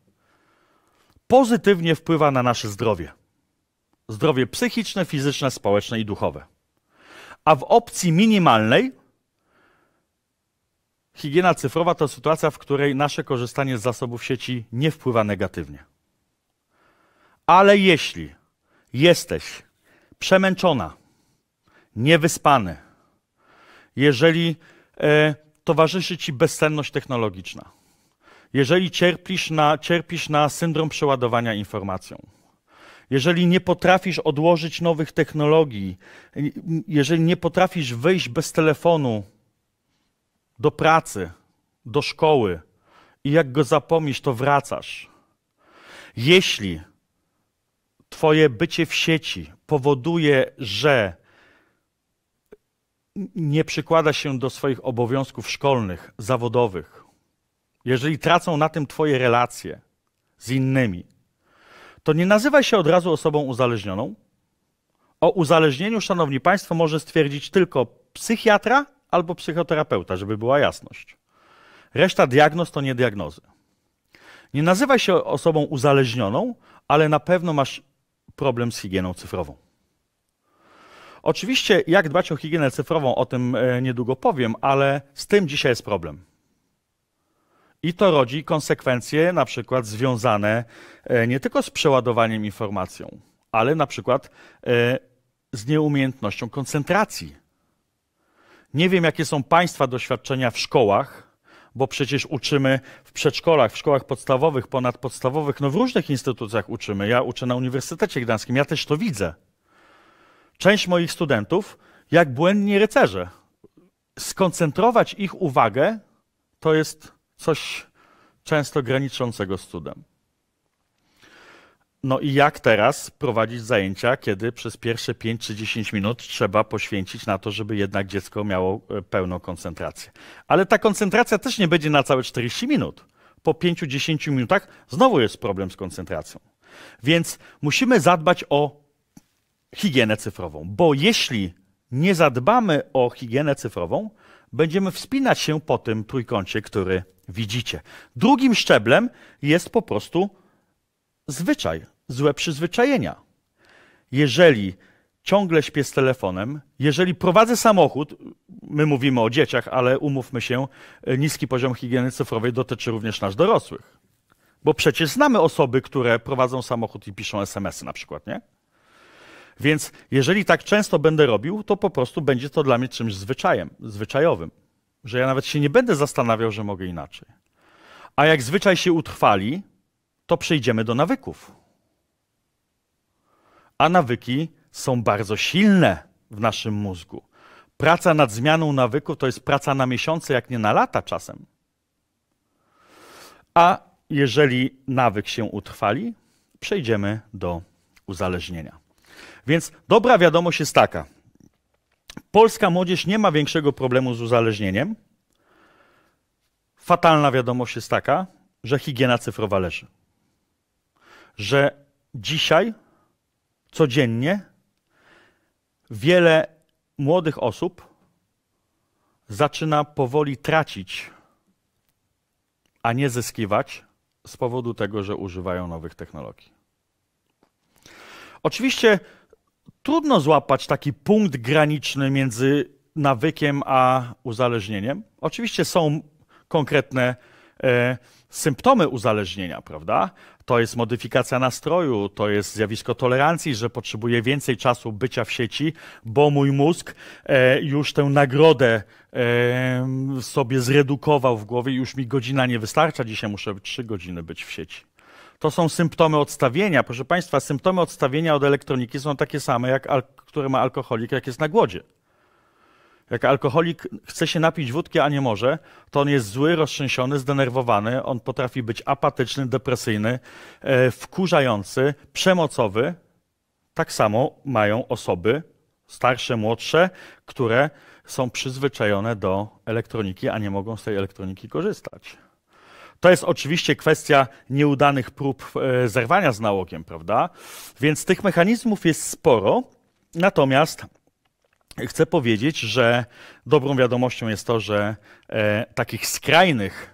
pozytywnie wpływa na nasze zdrowie zdrowie psychiczne, fizyczne, społeczne i duchowe. A w opcji minimalnej higiena cyfrowa to sytuacja, w której nasze korzystanie z zasobów sieci nie wpływa negatywnie. Ale jeśli jesteś przemęczona, niewyspany, jeżeli e, towarzyszy ci bezsenność technologiczna, jeżeli cierpisz na, cierpisz na syndrom przeładowania informacją, jeżeli nie potrafisz odłożyć nowych technologii, jeżeli nie potrafisz wyjść bez telefonu do pracy, do szkoły i jak go zapomnisz, to wracasz. Jeśli Twoje bycie w sieci powoduje, że nie przykłada się do swoich obowiązków szkolnych, zawodowych, jeżeli tracą na tym Twoje relacje z innymi, to nie nazywaj się od razu osobą uzależnioną. O uzależnieniu, szanowni państwo, może stwierdzić tylko psychiatra albo psychoterapeuta, żeby była jasność. Reszta diagnoz to nie diagnozy. Nie nazywaj się osobą uzależnioną, ale na pewno masz problem z higieną cyfrową. Oczywiście, jak dbać o higienę cyfrową, o tym e, niedługo powiem, ale z tym dzisiaj jest problem. I to rodzi konsekwencje na przykład związane e, nie tylko z przeładowaniem informacją, ale na przykład e, z nieumiejętnością koncentracji. Nie wiem, jakie są Państwa doświadczenia w szkołach, bo przecież uczymy w przedszkolach, w szkołach podstawowych, ponadpodstawowych, no w różnych instytucjach uczymy. Ja uczę na Uniwersytecie Gdańskim, ja też to widzę. Część moich studentów, jak błędni rycerze, skoncentrować ich uwagę to jest coś często graniczącego z cudem. No i jak teraz prowadzić zajęcia, kiedy przez pierwsze 5 czy 10 minut trzeba poświęcić na to, żeby jednak dziecko miało e, pełną koncentrację. Ale ta koncentracja też nie będzie na całe 40 minut. Po 5-10 minutach znowu jest problem z koncentracją. Więc musimy zadbać o higienę cyfrową, bo jeśli nie zadbamy o higienę cyfrową, będziemy wspinać się po tym trójkącie, który widzicie. Drugim szczeblem jest po prostu zwyczaj, złe przyzwyczajenia. Jeżeli ciągle śpię z telefonem, jeżeli prowadzę samochód, my mówimy o dzieciach, ale umówmy się, niski poziom higieny cyfrowej dotyczy również nas dorosłych. Bo przecież znamy osoby, które prowadzą samochód i piszą SMS-y na przykład, nie? Więc jeżeli tak często będę robił, to po prostu będzie to dla mnie czymś zwyczajem, zwyczajowym, że ja nawet się nie będę zastanawiał, że mogę inaczej. A jak zwyczaj się utrwali, to przejdziemy do nawyków. A nawyki są bardzo silne w naszym mózgu. Praca nad zmianą nawyków to jest praca na miesiące, jak nie na lata czasem. A jeżeli nawyk się utrwali, przejdziemy do uzależnienia. Więc dobra wiadomość jest taka. Polska młodzież nie ma większego problemu z uzależnieniem. Fatalna wiadomość jest taka, że higiena cyfrowa leży. Że dzisiaj, codziennie, wiele młodych osób zaczyna powoli tracić, a nie zyskiwać z powodu tego, że używają nowych technologii. Oczywiście trudno złapać taki punkt graniczny między nawykiem a uzależnieniem. Oczywiście są konkretne e, symptomy uzależnienia, prawda? To jest modyfikacja nastroju, to jest zjawisko tolerancji, że potrzebuję więcej czasu bycia w sieci, bo mój mózg e, już tę nagrodę e, sobie zredukował w głowie, już mi godzina nie wystarcza, dzisiaj muszę trzy godziny być w sieci to są symptomy odstawienia. Proszę Państwa, symptomy odstawienia od elektroniki są takie same, jak które ma alkoholik, jak jest na głodzie. Jak alkoholik chce się napić wódki, a nie może, to on jest zły, roztrzęsiony, zdenerwowany, on potrafi być apatyczny, depresyjny, e, wkurzający, przemocowy. Tak samo mają osoby starsze, młodsze, które są przyzwyczajone do elektroniki, a nie mogą z tej elektroniki korzystać. To jest oczywiście kwestia nieudanych prób e, zerwania z nałogiem, prawda? Więc tych mechanizmów jest sporo, natomiast chcę powiedzieć, że dobrą wiadomością jest to, że e, takich skrajnych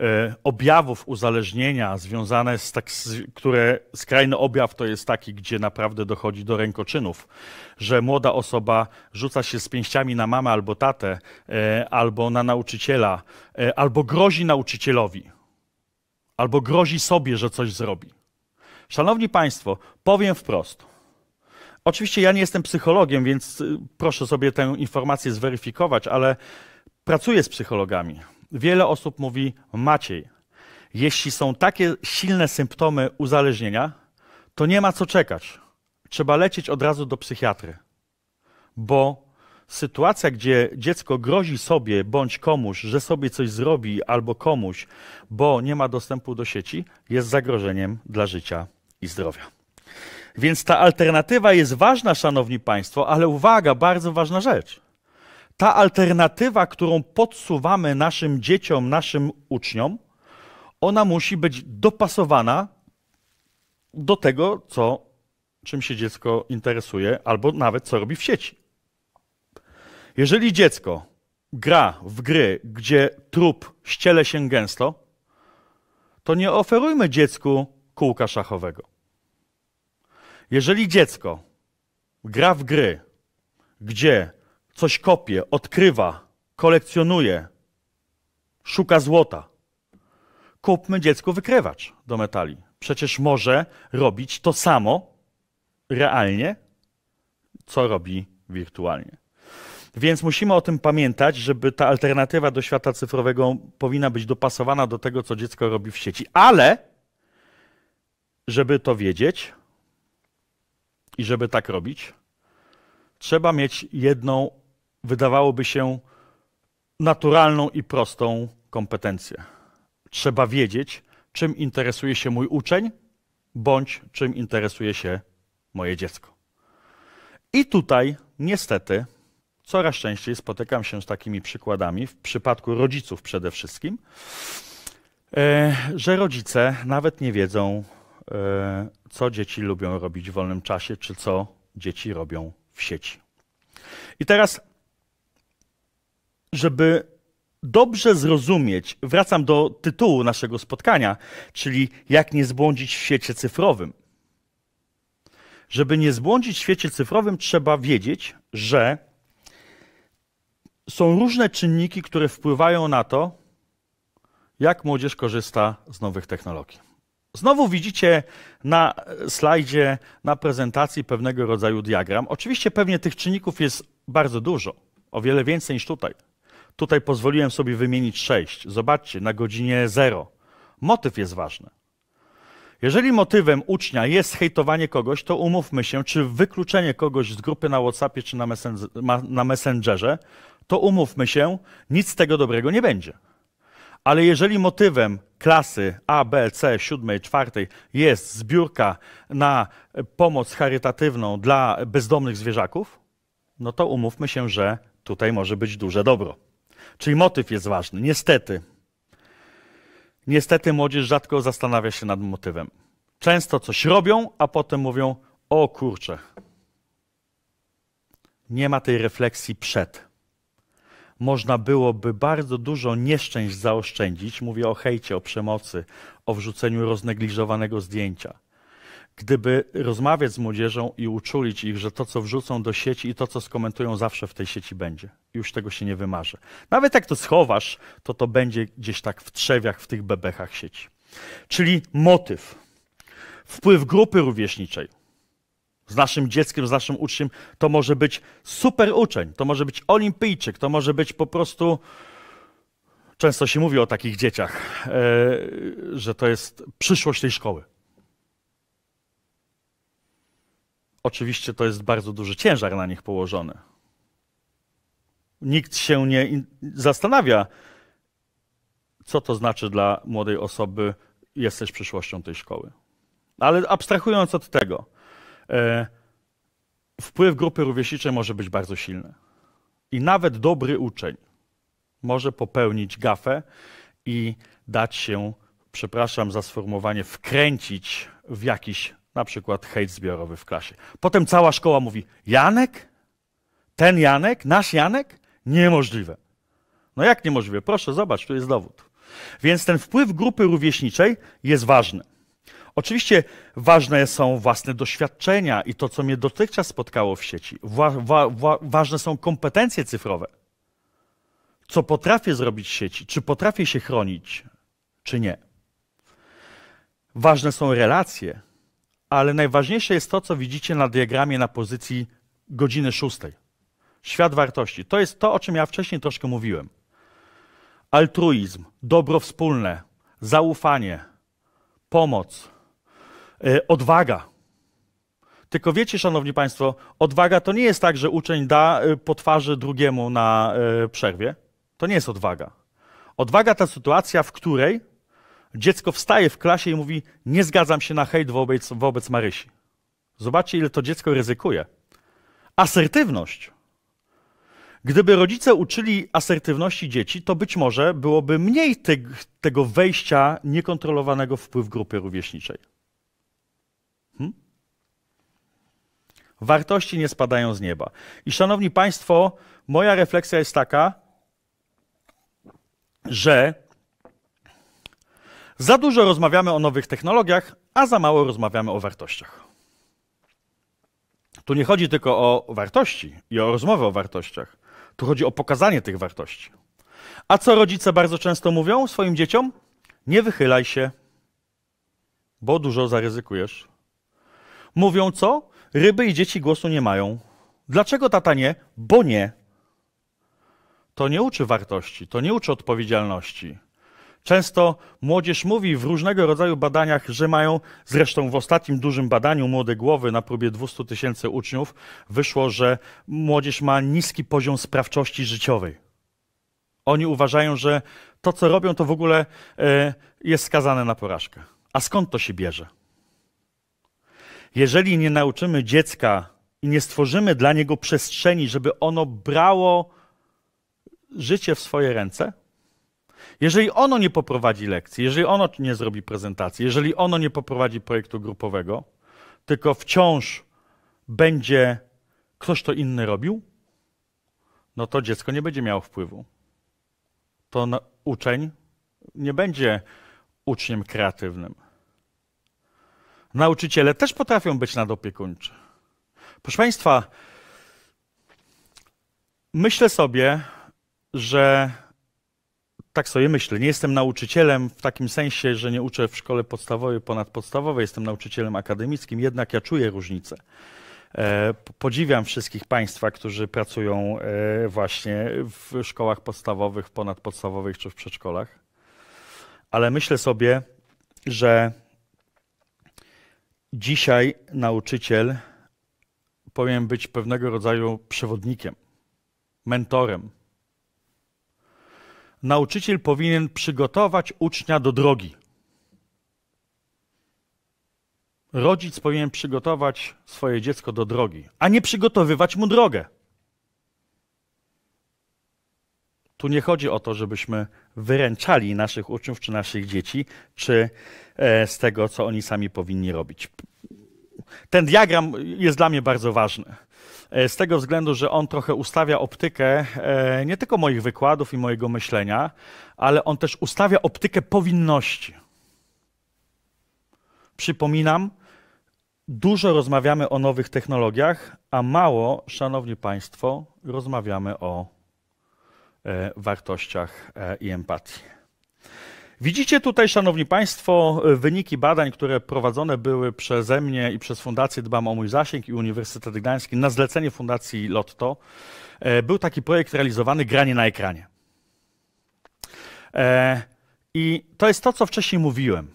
E, objawów uzależnienia związane z tak, które skrajny objaw to jest taki, gdzie naprawdę dochodzi do rękoczynów, że młoda osoba rzuca się z pięściami na mamę albo tatę, e, albo na nauczyciela, e, albo grozi nauczycielowi, albo grozi sobie, że coś zrobi. Szanowni Państwo, powiem wprost. Oczywiście ja nie jestem psychologiem, więc y, proszę sobie tę informację zweryfikować, ale pracuję z psychologami Wiele osób mówi Maciej. Jeśli są takie silne symptomy uzależnienia, to nie ma co czekać. Trzeba lecieć od razu do psychiatry, bo sytuacja, gdzie dziecko grozi sobie bądź komuś, że sobie coś zrobi albo komuś, bo nie ma dostępu do sieci, jest zagrożeniem dla życia i zdrowia. Więc ta alternatywa jest ważna, szanowni państwo, ale uwaga, bardzo ważna rzecz ta alternatywa, którą podsuwamy naszym dzieciom, naszym uczniom, ona musi być dopasowana do tego, co, czym się dziecko interesuje, albo nawet co robi w sieci. Jeżeli dziecko gra w gry, gdzie trup ściele się gęsto, to nie oferujmy dziecku kółka szachowego. Jeżeli dziecko gra w gry, gdzie coś kopie, odkrywa, kolekcjonuje, szuka złota. Kupmy dziecku wykrywacz do metali. Przecież może robić to samo realnie, co robi wirtualnie. Więc musimy o tym pamiętać, żeby ta alternatywa do świata cyfrowego powinna być dopasowana do tego, co dziecko robi w sieci. Ale, żeby to wiedzieć i żeby tak robić, trzeba mieć jedną wydawałoby się naturalną i prostą kompetencję. Trzeba wiedzieć, czym interesuje się mój uczeń, bądź czym interesuje się moje dziecko. I tutaj, niestety, coraz częściej spotykam się z takimi przykładami, w przypadku rodziców przede wszystkim, e, że rodzice nawet nie wiedzą, e, co dzieci lubią robić w wolnym czasie, czy co dzieci robią w sieci. I teraz żeby dobrze zrozumieć, wracam do tytułu naszego spotkania, czyli jak nie zbłądzić w świecie cyfrowym. Żeby nie zbłądzić w świecie cyfrowym, trzeba wiedzieć, że są różne czynniki, które wpływają na to, jak młodzież korzysta z nowych technologii. Znowu widzicie na slajdzie, na prezentacji pewnego rodzaju diagram. Oczywiście pewnie tych czynników jest bardzo dużo, o wiele więcej niż tutaj Tutaj pozwoliłem sobie wymienić sześć. Zobaczcie, na godzinie zero. Motyw jest ważny. Jeżeli motywem ucznia jest hejtowanie kogoś, to umówmy się, czy wykluczenie kogoś z grupy na WhatsAppie czy na, Messengerze, to umówmy się, nic z tego dobrego nie będzie. Ale jeżeli motywem klasy A, B, C, 7, 4 jest zbiórka na pomoc charytatywną dla bezdomnych zwierzaków, no to umówmy się, że tutaj może być duże dobro. Czyli motyw jest ważny. Niestety. Niestety młodzież rzadko zastanawia się nad motywem. Często coś robią, a potem mówią: O kurczę. Nie ma tej refleksji przed. Można byłoby bardzo dużo nieszczęść zaoszczędzić. Mówię o hejcie, o przemocy, o wrzuceniu roznegliżowanego zdjęcia gdyby rozmawiać z młodzieżą i uczulić ich, że to, co wrzucą do sieci i to, co skomentują, zawsze w tej sieci będzie. Już tego się nie wymarzy. Nawet jak to schowasz, to to będzie gdzieś tak w trzewiach, w tych bebechach sieci. Czyli motyw, wpływ grupy rówieśniczej. Z naszym dzieckiem, z naszym uczniem, to może być super uczeń, to może być olimpijczyk, to może być po prostu często się mówi o takich dzieciach, e, że to jest przyszłość tej szkoły. Oczywiście to jest bardzo duży ciężar na nich położony. Nikt się nie zastanawia, co to znaczy dla młodej osoby, jesteś przyszłością tej szkoły. Ale abstrahując od tego, e, wpływ grupy rówieśniczej może być bardzo silny. I nawet dobry uczeń może popełnić gafę i dać się, przepraszam za sformułowanie, wkręcić w jakiś na przykład hejt zbiorowy w klasie. Potem cała szkoła mówi: Janek? Ten Janek? Nasz Janek? Niemożliwe. No jak niemożliwe? Proszę, zobacz, tu jest dowód. Więc ten wpływ grupy rówieśniczej jest ważny. Oczywiście ważne są własne doświadczenia i to, co mnie dotychczas spotkało w sieci. Wa wa wa ważne są kompetencje cyfrowe. Co potrafię zrobić w sieci? Czy potrafię się chronić, czy nie? Ważne są relacje, ale najważniejsze jest to, co widzicie na diagramie na pozycji godziny szóstej. Świat wartości. To jest to, o czym ja wcześniej troszkę mówiłem. Altruizm, dobro wspólne, zaufanie, pomoc, yy, odwaga. Tylko wiecie, szanowni państwo, odwaga to nie jest tak, że uczeń da e, po twarzy drugiemu na e, przerwie. To nie jest odwaga. Odwaga to sytuacja, w której dziecko wstaje w klasie i mówi: Nie zgadzam się na hejt wobec, wobec Marysi. Zobaczcie, ile to dziecko ryzykuje. Asertywność. Gdyby rodzice uczyli asertywności dzieci, to być może byłoby mniej te, tego wejścia niekontrolowanego wpływ grupy rówieśniczej. Hmm? Wartości nie spadają z nieba. I szanowni Państwo, moja refleksja jest taka, że za dużo rozmawiamy o nowych technologiach, a za mało rozmawiamy o wartościach. Tu nie chodzi tylko o wartości i o rozmowę o wartościach. Tu chodzi o pokazanie tych wartości. A co rodzice bardzo często mówią swoim dzieciom? Nie wychylaj się, bo dużo zaryzykujesz. Mówią co? Ryby i dzieci głosu nie mają. Dlaczego tata nie? Bo nie. To nie uczy wartości, to nie uczy odpowiedzialności. Często młodzież mówi w różnego rodzaju badaniach, że mają, zresztą w ostatnim dużym badaniu Młode Głowy na próbie 200 tysięcy uczniów wyszło, że młodzież ma niski poziom sprawczości życiowej. Oni uważają, że to, co robią, to w ogóle e, jest skazane na porażkę. A skąd to się bierze? Jeżeli nie nauczymy dziecka i nie stworzymy dla niego przestrzeni, żeby ono brało życie w swoje ręce, jeżeli ono nie poprowadzi lekcji, jeżeli ono nie zrobi prezentacji, jeżeli ono nie poprowadzi projektu grupowego, tylko wciąż będzie ktoś to inny robił, no to dziecko nie będzie miało wpływu. To na, uczeń nie będzie uczniem kreatywnym. Nauczyciele też potrafią być nadopiekuńczy. Proszę Państwa, myślę sobie, że tak sobie myślę. Nie jestem nauczycielem w takim sensie, że nie uczę w szkole podstawowej, ponadpodstawowej, jestem nauczycielem akademickim, jednak ja czuję różnicę. E, podziwiam wszystkich Państwa, którzy pracują e, właśnie w szkołach podstawowych, ponadpodstawowych czy w przedszkolach, ale myślę sobie, że dzisiaj nauczyciel powinien być pewnego rodzaju przewodnikiem, mentorem nauczyciel powinien przygotować ucznia do drogi. Rodzic powinien przygotować swoje dziecko do drogi, a nie przygotowywać mu drogę. Tu nie chodzi o to, żebyśmy wyręczali naszych uczniów czy naszych dzieci, czy e, z tego, co oni sami powinni robić. Ten diagram jest dla mnie bardzo ważny. E, z tego względu, że on trochę ustawia optykę e, nie tylko moich wykładów i mojego myślenia, ale on też ustawia optykę powinności. Przypominam, dużo rozmawiamy o nowych technologiach, a mało, szanowni państwo, rozmawiamy o e, wartościach i empatii. Widzicie tutaj, szanowni państwo, y, wyniki badań, które prowadzone były przeze mnie i przez Fundację Dbam o Mój Zasięg i Uniwersytet Gdański na zlecenie Fundacji Lotto. E, był taki projekt realizowany Granie na ekranie. E, I to jest to, co wcześniej mówiłem.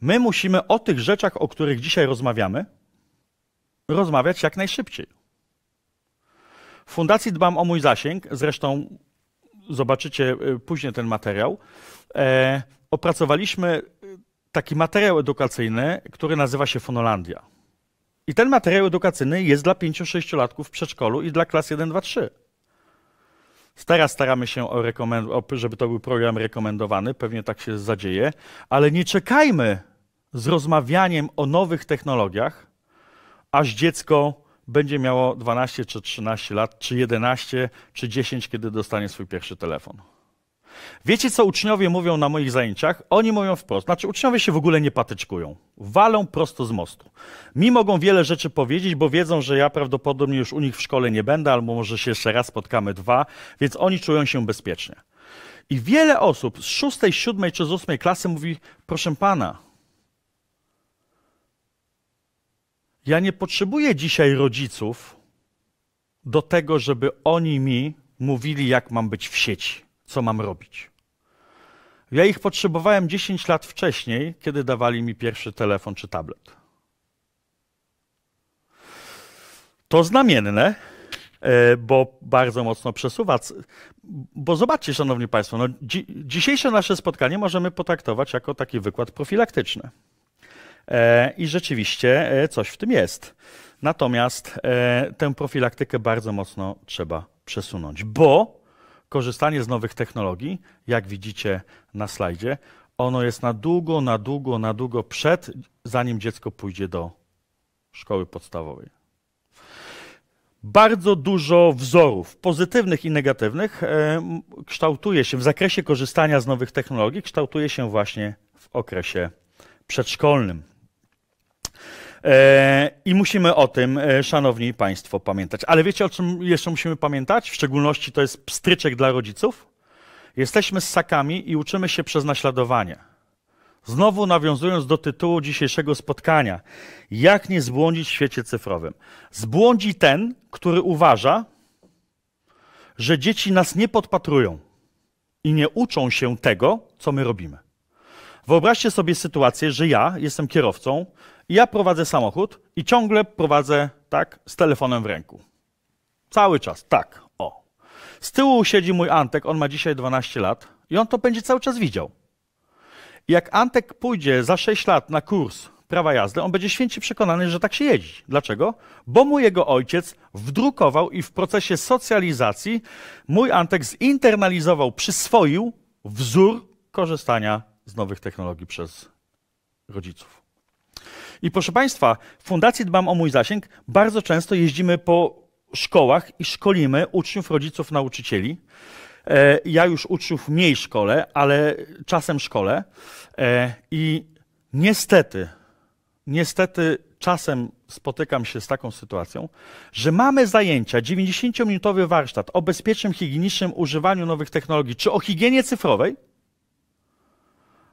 My musimy o tych rzeczach, o których dzisiaj rozmawiamy, rozmawiać jak najszybciej. W Fundacji Dbam o Mój Zasięg, zresztą zobaczycie e, później ten materiał, e, opracowaliśmy e, taki materiał edukacyjny, który nazywa się Fonolandia. I ten materiał edukacyjny jest dla 5-6-latków w przedszkolu i dla klas 1, 2, 3. Teraz staramy się, o żeby to był program rekomendowany, pewnie tak się zadzieje, ale nie czekajmy z rozmawianiem o nowych technologiach, aż dziecko będzie miało 12 czy 13 lat, czy 11, czy 10, kiedy dostanie swój pierwszy telefon. Wiecie, co uczniowie mówią na moich zajęciach? Oni mówią wprost. Znaczy, uczniowie się w ogóle nie patyczkują. Walą prosto z mostu. Mi mogą wiele rzeczy powiedzieć, bo wiedzą, że ja prawdopodobnie już u nich w szkole nie będę, albo może się jeszcze raz spotkamy dwa, więc oni czują się bezpiecznie. I wiele osób z szóstej, siódmej czy z ósmej klasy mówi, proszę pana, Ja nie potrzebuję dzisiaj rodziców do tego, żeby oni mi mówili, jak mam być w sieci, co mam robić. Ja ich potrzebowałem 10 lat wcześniej, kiedy dawali mi pierwszy telefon czy tablet. To znamienne, e, bo bardzo mocno przesuwa. Bo zobaczcie, szanowni państwo, no, dzi dzisiejsze nasze spotkanie możemy potraktować jako taki wykład profilaktyczny. E, I rzeczywiście e, coś w tym jest. Natomiast e, tę profilaktykę bardzo mocno trzeba przesunąć, bo korzystanie z nowych technologii, jak widzicie na slajdzie, ono jest na długo, na długo, na długo przed, zanim dziecko pójdzie do szkoły podstawowej. Bardzo dużo wzorów, pozytywnych i negatywnych, kształtuje się w zakresie korzystania z nowych technologii, kształtuje się właśnie w okresie przedszkolnym. E, I musimy o tym, e, szanowni państwo, pamiętać. Ale wiecie, o czym jeszcze musimy pamiętać? W szczególności to jest pstryczek dla rodziców. Jesteśmy ssakami i uczymy się przez naśladowanie. Znowu nawiązując do tytułu dzisiejszego spotkania. Jak nie zbłądzić w świecie cyfrowym? Zbłądzi ten, który uważa, że dzieci nas nie podpatrują i nie uczą się tego, co my robimy. Wyobraźcie sobie sytuację, że ja jestem kierowcą, ja prowadzę samochód i ciągle prowadzę tak z telefonem w ręku. Cały czas, tak, o. Z tyłu siedzi mój Antek, on ma dzisiaj 12 lat i on to będzie cały czas widział. Jak Antek pójdzie za 6 lat na kurs prawa jazdy, on będzie święcie przekonany, że tak się jeździ. Dlaczego? Bo mu jego ojciec wdrukował i w procesie socjalizacji mój Antek zinternalizował, przyswoił wzór korzystania z nowych technologii przez rodziców. I proszę Państwa, w Fundacji Dbam o Mój Zasięg bardzo często jeździmy po szkołach i szkolimy uczniów, rodziców, nauczycieli. E, ja już uczniów mniej szkole, ale czasem szkole. E, I niestety, niestety czasem spotykam się z taką sytuacją, że mamy zajęcia, 90-minutowy warsztat o bezpiecznym, higienicznym używaniu nowych technologii czy o higienie cyfrowej,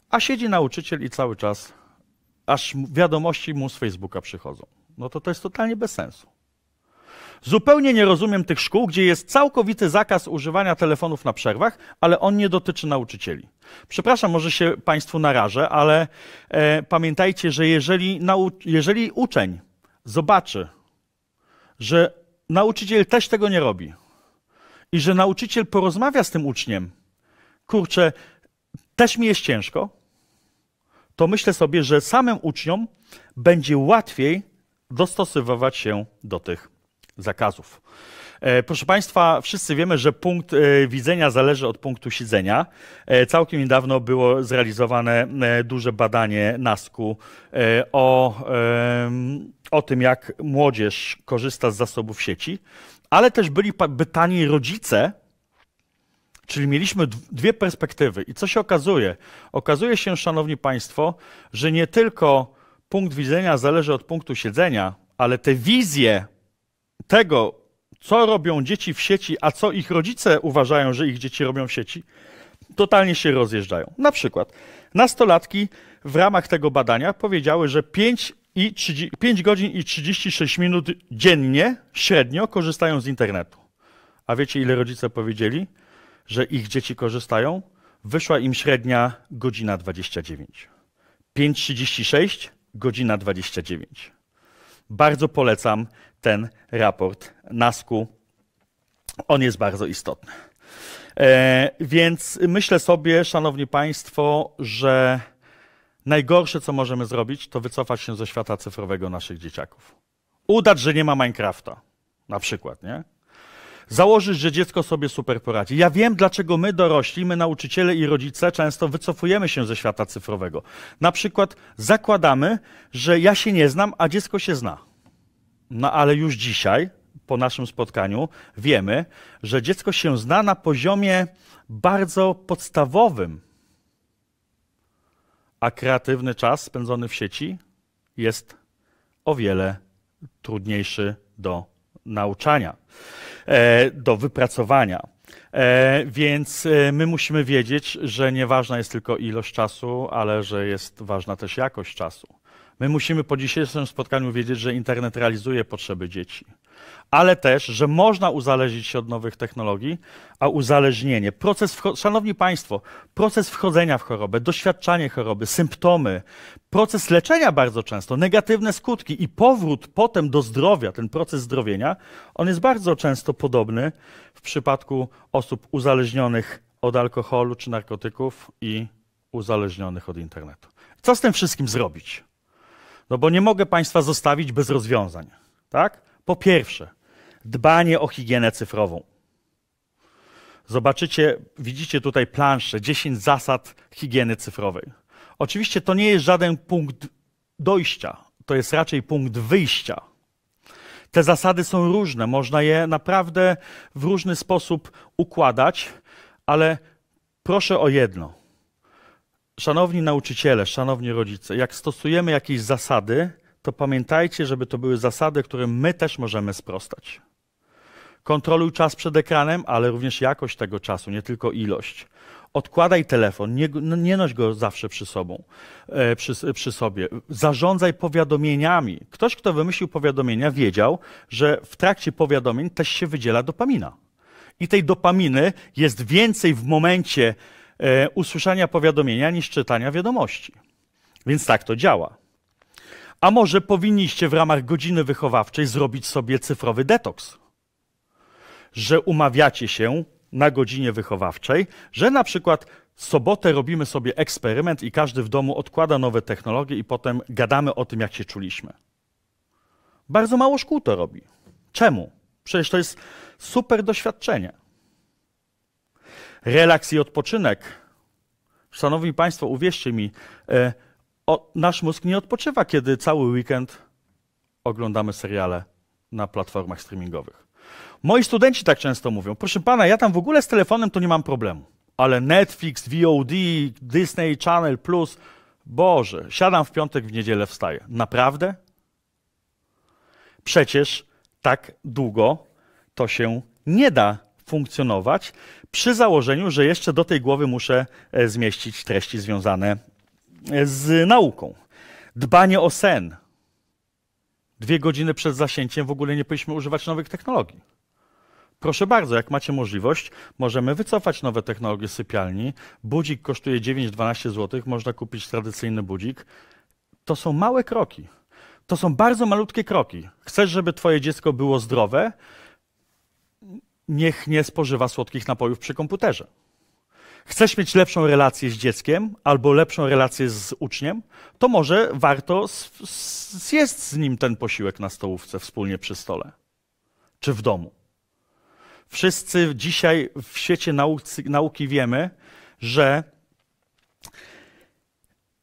a siedzi nauczyciel i cały czas aż wiadomości mu z Facebooka przychodzą. No to to jest totalnie bez sensu. Zupełnie nie rozumiem tych szkół, gdzie jest całkowity zakaz używania telefonów na przerwach, ale on nie dotyczy nauczycieli. Przepraszam, może się Państwu narażę, ale e, pamiętajcie, że jeżeli, jeżeli uczeń zobaczy, że nauczyciel też tego nie robi i że nauczyciel porozmawia z tym uczniem, kurczę, też mi jest ciężko, to myślę sobie, że samym uczniom będzie łatwiej dostosowywać się do tych zakazów. E, proszę Państwa, wszyscy wiemy, że punkt e, widzenia zależy od punktu siedzenia. E, całkiem niedawno było zrealizowane duże badanie NASK-u o, o tym, jak młodzież korzysta z zasobów sieci, ale też byli pytani rodzice, Czyli mieliśmy dwie perspektywy. I co się okazuje? Okazuje się, szanowni państwo, że nie tylko punkt widzenia zależy od punktu siedzenia, ale te wizje tego, co robią dzieci w sieci, a co ich rodzice uważają, że ich dzieci robią w sieci, totalnie się rozjeżdżają. Na przykład nastolatki w ramach tego badania powiedziały, że 5, i 30, 5 godzin i 36 minut dziennie średnio korzystają z internetu. A wiecie, ile rodzice powiedzieli? że ich dzieci korzystają, wyszła im średnia godzina 29. 5.36, godzina 29. Bardzo polecam ten raport NASKU. On jest bardzo istotny. E, więc myślę sobie, szanowni państwo, że najgorsze, co możemy zrobić, to wycofać się ze świata cyfrowego naszych dzieciaków. Udać, że nie ma Minecrafta, na przykład, nie? założysz, że dziecko sobie super poradzi. Ja wiem, dlaczego my dorośli, my nauczyciele i rodzice często wycofujemy się ze świata cyfrowego. Na przykład zakładamy, że ja się nie znam, a dziecko się zna. No ale już dzisiaj, po naszym spotkaniu, wiemy, że dziecko się zna na poziomie bardzo podstawowym. A kreatywny czas spędzony w sieci jest o wiele trudniejszy do nauczania. E, do wypracowania. E, więc e, my musimy wiedzieć, że nieważna jest tylko ilość czasu, ale że jest ważna też jakość czasu. My musimy po dzisiejszym spotkaniu wiedzieć, że internet realizuje potrzeby dzieci ale też, że można uzależnić się od nowych technologii, a uzależnienie, proces, szanowni Państwo, proces wchodzenia w chorobę, doświadczanie choroby, symptomy, proces leczenia bardzo często, negatywne skutki i powrót potem do zdrowia, ten proces zdrowienia, on jest bardzo często podobny w przypadku osób uzależnionych od alkoholu czy narkotyków i uzależnionych od internetu. Co z tym wszystkim zrobić? No bo nie mogę Państwa zostawić bez rozwiązań, tak? Po pierwsze, dbanie o higienę cyfrową. Zobaczycie, widzicie tutaj planszę 10 zasad higieny cyfrowej. Oczywiście to nie jest żaden punkt dojścia, to jest raczej punkt wyjścia. Te zasady są różne, można je naprawdę w różny sposób układać, ale proszę o jedno. Szanowni nauczyciele, szanowni rodzice, jak stosujemy jakieś zasady, to pamiętajcie, żeby to były zasady, którym my też możemy sprostać. Kontroluj czas przed ekranem, ale również jakość tego czasu, nie tylko ilość. Odkładaj telefon, nie, no, nie noś go zawsze przy, sobą, e, przy, przy sobie. Zarządzaj powiadomieniami. Ktoś, kto wymyślił powiadomienia, wiedział, że w trakcie powiadomień też się wydziela dopamina. I tej dopaminy jest więcej w momencie e, usłyszenia powiadomienia niż czytania wiadomości. Więc tak to działa. A może powinniście w ramach godziny wychowawczej zrobić sobie cyfrowy detoks? Że umawiacie się na godzinie wychowawczej, że na przykład sobotę robimy sobie eksperyment i każdy w domu odkłada nowe technologie i potem gadamy o tym, jak się czuliśmy. Bardzo mało szkół to robi. Czemu? Przecież to jest super doświadczenie. Relaks i odpoczynek. Szanowni Państwo, uwierzcie mi, y o, nasz mózg nie odpoczywa, kiedy cały weekend oglądamy seriale na platformach streamingowych. Moi studenci tak często mówią: Proszę pana, ja tam w ogóle z telefonem to nie mam problemu, ale Netflix, VOD, Disney Channel Plus, Boże, siadam w piątek, w niedzielę wstaję. Naprawdę? Przecież tak długo to się nie da funkcjonować, przy założeniu, że jeszcze do tej głowy muszę e, zmieścić treści związane E, z nauką. Dbanie o sen. Dwie godziny przed zasięciem w ogóle nie powinniśmy używać nowych technologii. Proszę bardzo, jak macie możliwość, możemy wycofać nowe technologie sypialni. Budzik kosztuje 9-12 zł, można kupić tradycyjny budzik. To są małe kroki. To są bardzo malutkie kroki. Chcesz, żeby twoje dziecko było zdrowe? Niech nie spożywa słodkich napojów przy komputerze chcesz mieć lepszą relację z dzieckiem albo lepszą relację z uczniem, to może warto zjeść z nim ten posiłek na stołówce wspólnie przy stole czy w domu. Wszyscy dzisiaj w świecie nauki, nauki wiemy, że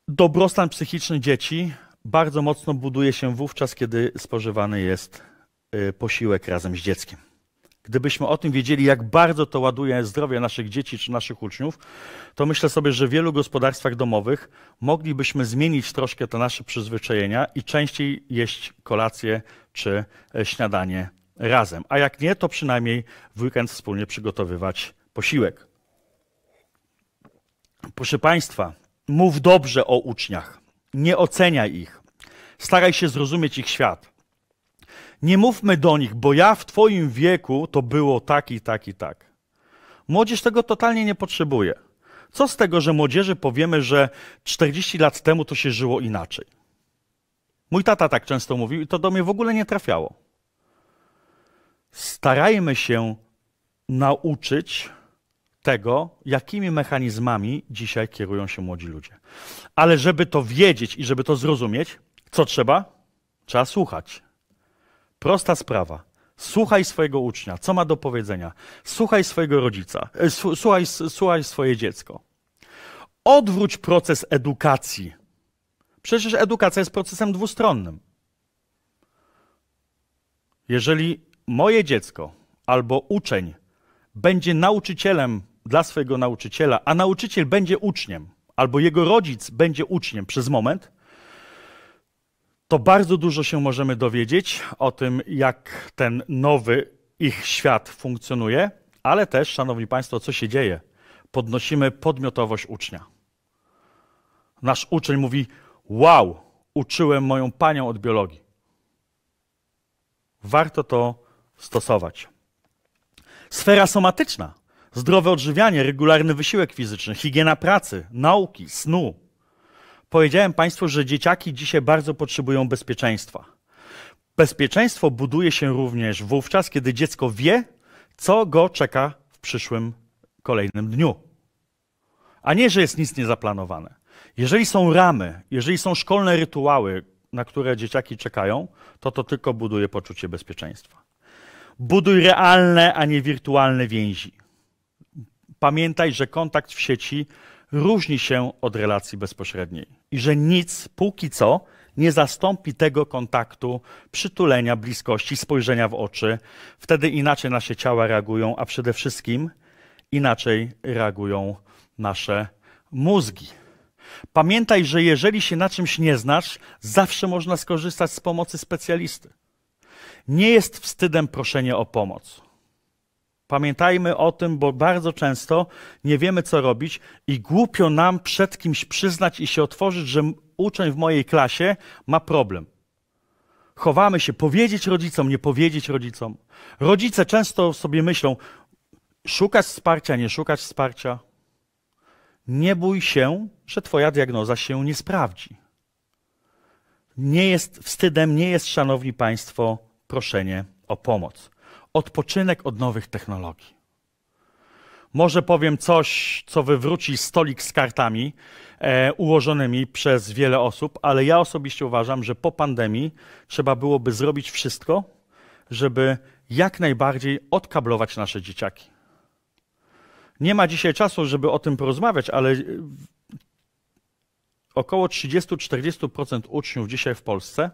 dobrostan psychiczny dzieci bardzo mocno buduje się wówczas, kiedy spożywany jest y, posiłek razem z dzieckiem. Gdybyśmy o tym wiedzieli, jak bardzo to ładuje zdrowie naszych dzieci czy naszych uczniów, to myślę sobie, że w wielu gospodarstwach domowych moglibyśmy zmienić troszkę te nasze przyzwyczajenia i częściej jeść kolację czy e, śniadanie razem. A jak nie, to przynajmniej w weekend wspólnie przygotowywać posiłek. Proszę Państwa, mów dobrze o uczniach, nie oceniaj ich, staraj się zrozumieć ich świat. Nie mówmy do nich, bo ja w Twoim wieku to było tak i tak i tak. Młodzież tego totalnie nie potrzebuje. Co z tego, że młodzieży powiemy, że 40 lat temu to się żyło inaczej? Mój tata tak często mówił i to do mnie w ogóle nie trafiało. Starajmy się nauczyć tego, jakimi mechanizmami dzisiaj kierują się młodzi ludzie. Ale żeby to wiedzieć i żeby to zrozumieć, co trzeba? Trzeba słuchać. Prosta sprawa. Słuchaj swojego ucznia, co ma do powiedzenia. Słuchaj swojego rodzica, e, słuchaj, słuchaj swoje dziecko. Odwróć proces edukacji. Przecież edukacja jest procesem dwustronnym. Jeżeli moje dziecko albo uczeń będzie nauczycielem dla swojego nauczyciela, a nauczyciel będzie uczniem, albo jego rodzic będzie uczniem przez moment, to bardzo dużo się możemy dowiedzieć o tym, jak ten nowy ich świat funkcjonuje, ale też, szanowni państwo, co się dzieje? Podnosimy podmiotowość ucznia. Nasz uczeń mówi: Wow, uczyłem moją panią od biologii. Warto to stosować. Sfera somatyczna, zdrowe odżywianie, regularny wysiłek fizyczny, higiena pracy, nauki, snu, powiedziałem Państwu, że dzieciaki dzisiaj bardzo potrzebują bezpieczeństwa. Bezpieczeństwo buduje się również wówczas, kiedy dziecko wie, co go czeka w przyszłym kolejnym dniu. A nie, że jest nic niezaplanowane. Jeżeli są ramy, jeżeli są szkolne rytuały, na które dzieciaki czekają, to to tylko buduje poczucie bezpieczeństwa. Buduj realne, a nie wirtualne więzi. Pamiętaj, że kontakt w sieci różni się od relacji bezpośredniej i że nic, póki co, nie zastąpi tego kontaktu, przytulenia, bliskości, spojrzenia w oczy. Wtedy inaczej nasze ciała reagują, a przede wszystkim inaczej reagują nasze mózgi. Pamiętaj, że jeżeli się na czymś nie znasz, zawsze można skorzystać z pomocy specjalisty. Nie jest wstydem proszenie o pomoc. Pamiętajmy o tym, bo bardzo często nie wiemy, co robić i głupio nam przed kimś przyznać i się otworzyć, że uczeń w mojej klasie ma problem. Chowamy się, powiedzieć rodzicom, nie powiedzieć rodzicom. Rodzice często sobie myślą, szukać wsparcia, nie szukać wsparcia. Nie bój się, że Twoja diagnoza się nie sprawdzi. Nie jest wstydem, nie jest, szanowni Państwo, proszenie o pomoc odpoczynek od nowych technologii. Może powiem coś, co wywróci stolik z kartami e, ułożonymi przez wiele osób, ale ja osobiście uważam, że po pandemii trzeba byłoby zrobić wszystko, żeby jak najbardziej odkablować nasze dzieciaki. Nie ma dzisiaj czasu, żeby o tym porozmawiać, ale e, około 30-40% uczniów dzisiaj w Polsce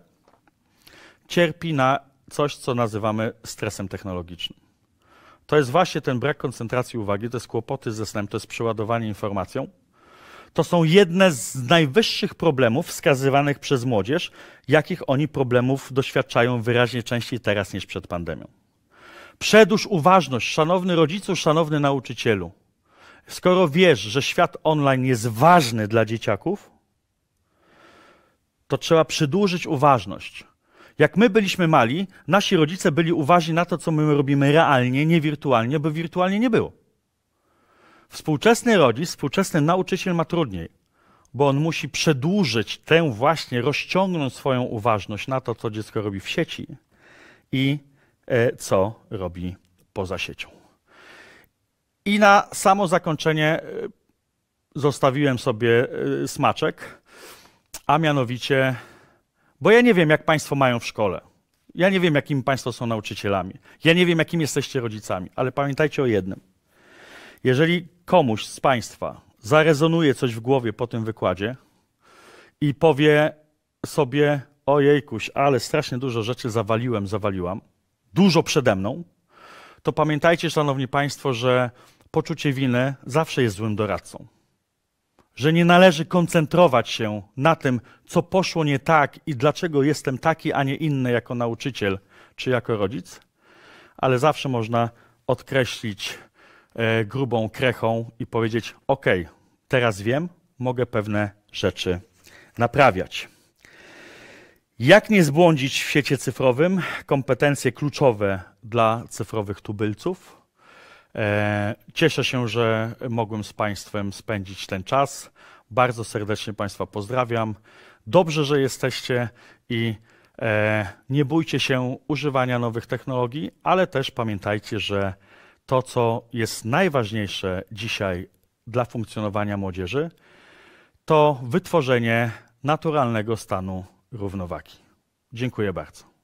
cierpi na coś, co nazywamy stresem technologicznym. To jest właśnie ten brak koncentracji uwagi, to jest kłopoty ze snem, to jest przeładowanie informacją. To są jedne z najwyższych problemów wskazywanych przez młodzież, jakich oni problemów doświadczają wyraźnie częściej teraz niż przed pandemią. Przedłuż uważność, szanowny rodzicu, szanowny nauczycielu. Skoro wiesz, że świat online jest ważny dla dzieciaków, to trzeba przydłużyć uważność jak my byliśmy mali, nasi rodzice byli uważni na to, co my robimy realnie, nie wirtualnie, bo wirtualnie nie było. Współczesny rodzic, współczesny nauczyciel ma trudniej, bo on musi przedłużyć tę właśnie, rozciągnąć swoją uważność na to, co dziecko robi w sieci i e, co robi poza siecią. I na samo zakończenie e, zostawiłem sobie e, smaczek, a mianowicie bo ja nie wiem, jak Państwo mają w szkole. Ja nie wiem, jakimi Państwo są nauczycielami. Ja nie wiem, jakimi jesteście rodzicami. Ale pamiętajcie o jednym. Jeżeli komuś z Państwa zarezonuje coś w głowie po tym wykładzie i powie sobie, ojejkuś, ale strasznie dużo rzeczy zawaliłem, zawaliłam, dużo przede mną, to pamiętajcie, Szanowni Państwo, że poczucie winy zawsze jest złym doradcą że nie należy koncentrować się na tym, co poszło nie tak i dlaczego jestem taki, a nie inny jako nauczyciel czy jako rodzic, ale zawsze można odkreślić e, grubą krechą i powiedzieć: OK, teraz wiem, mogę pewne rzeczy naprawiać. Jak nie zbłądzić w świecie cyfrowym? Kompetencje kluczowe dla cyfrowych tubylców. E, cieszę się, że mogłem z Państwem spędzić ten czas. Bardzo serdecznie Państwa pozdrawiam. Dobrze, że jesteście i e, nie bójcie się używania nowych technologii, ale też pamiętajcie, że to, co jest najważniejsze dzisiaj dla funkcjonowania młodzieży, to wytworzenie naturalnego stanu równowagi. Dziękuję bardzo.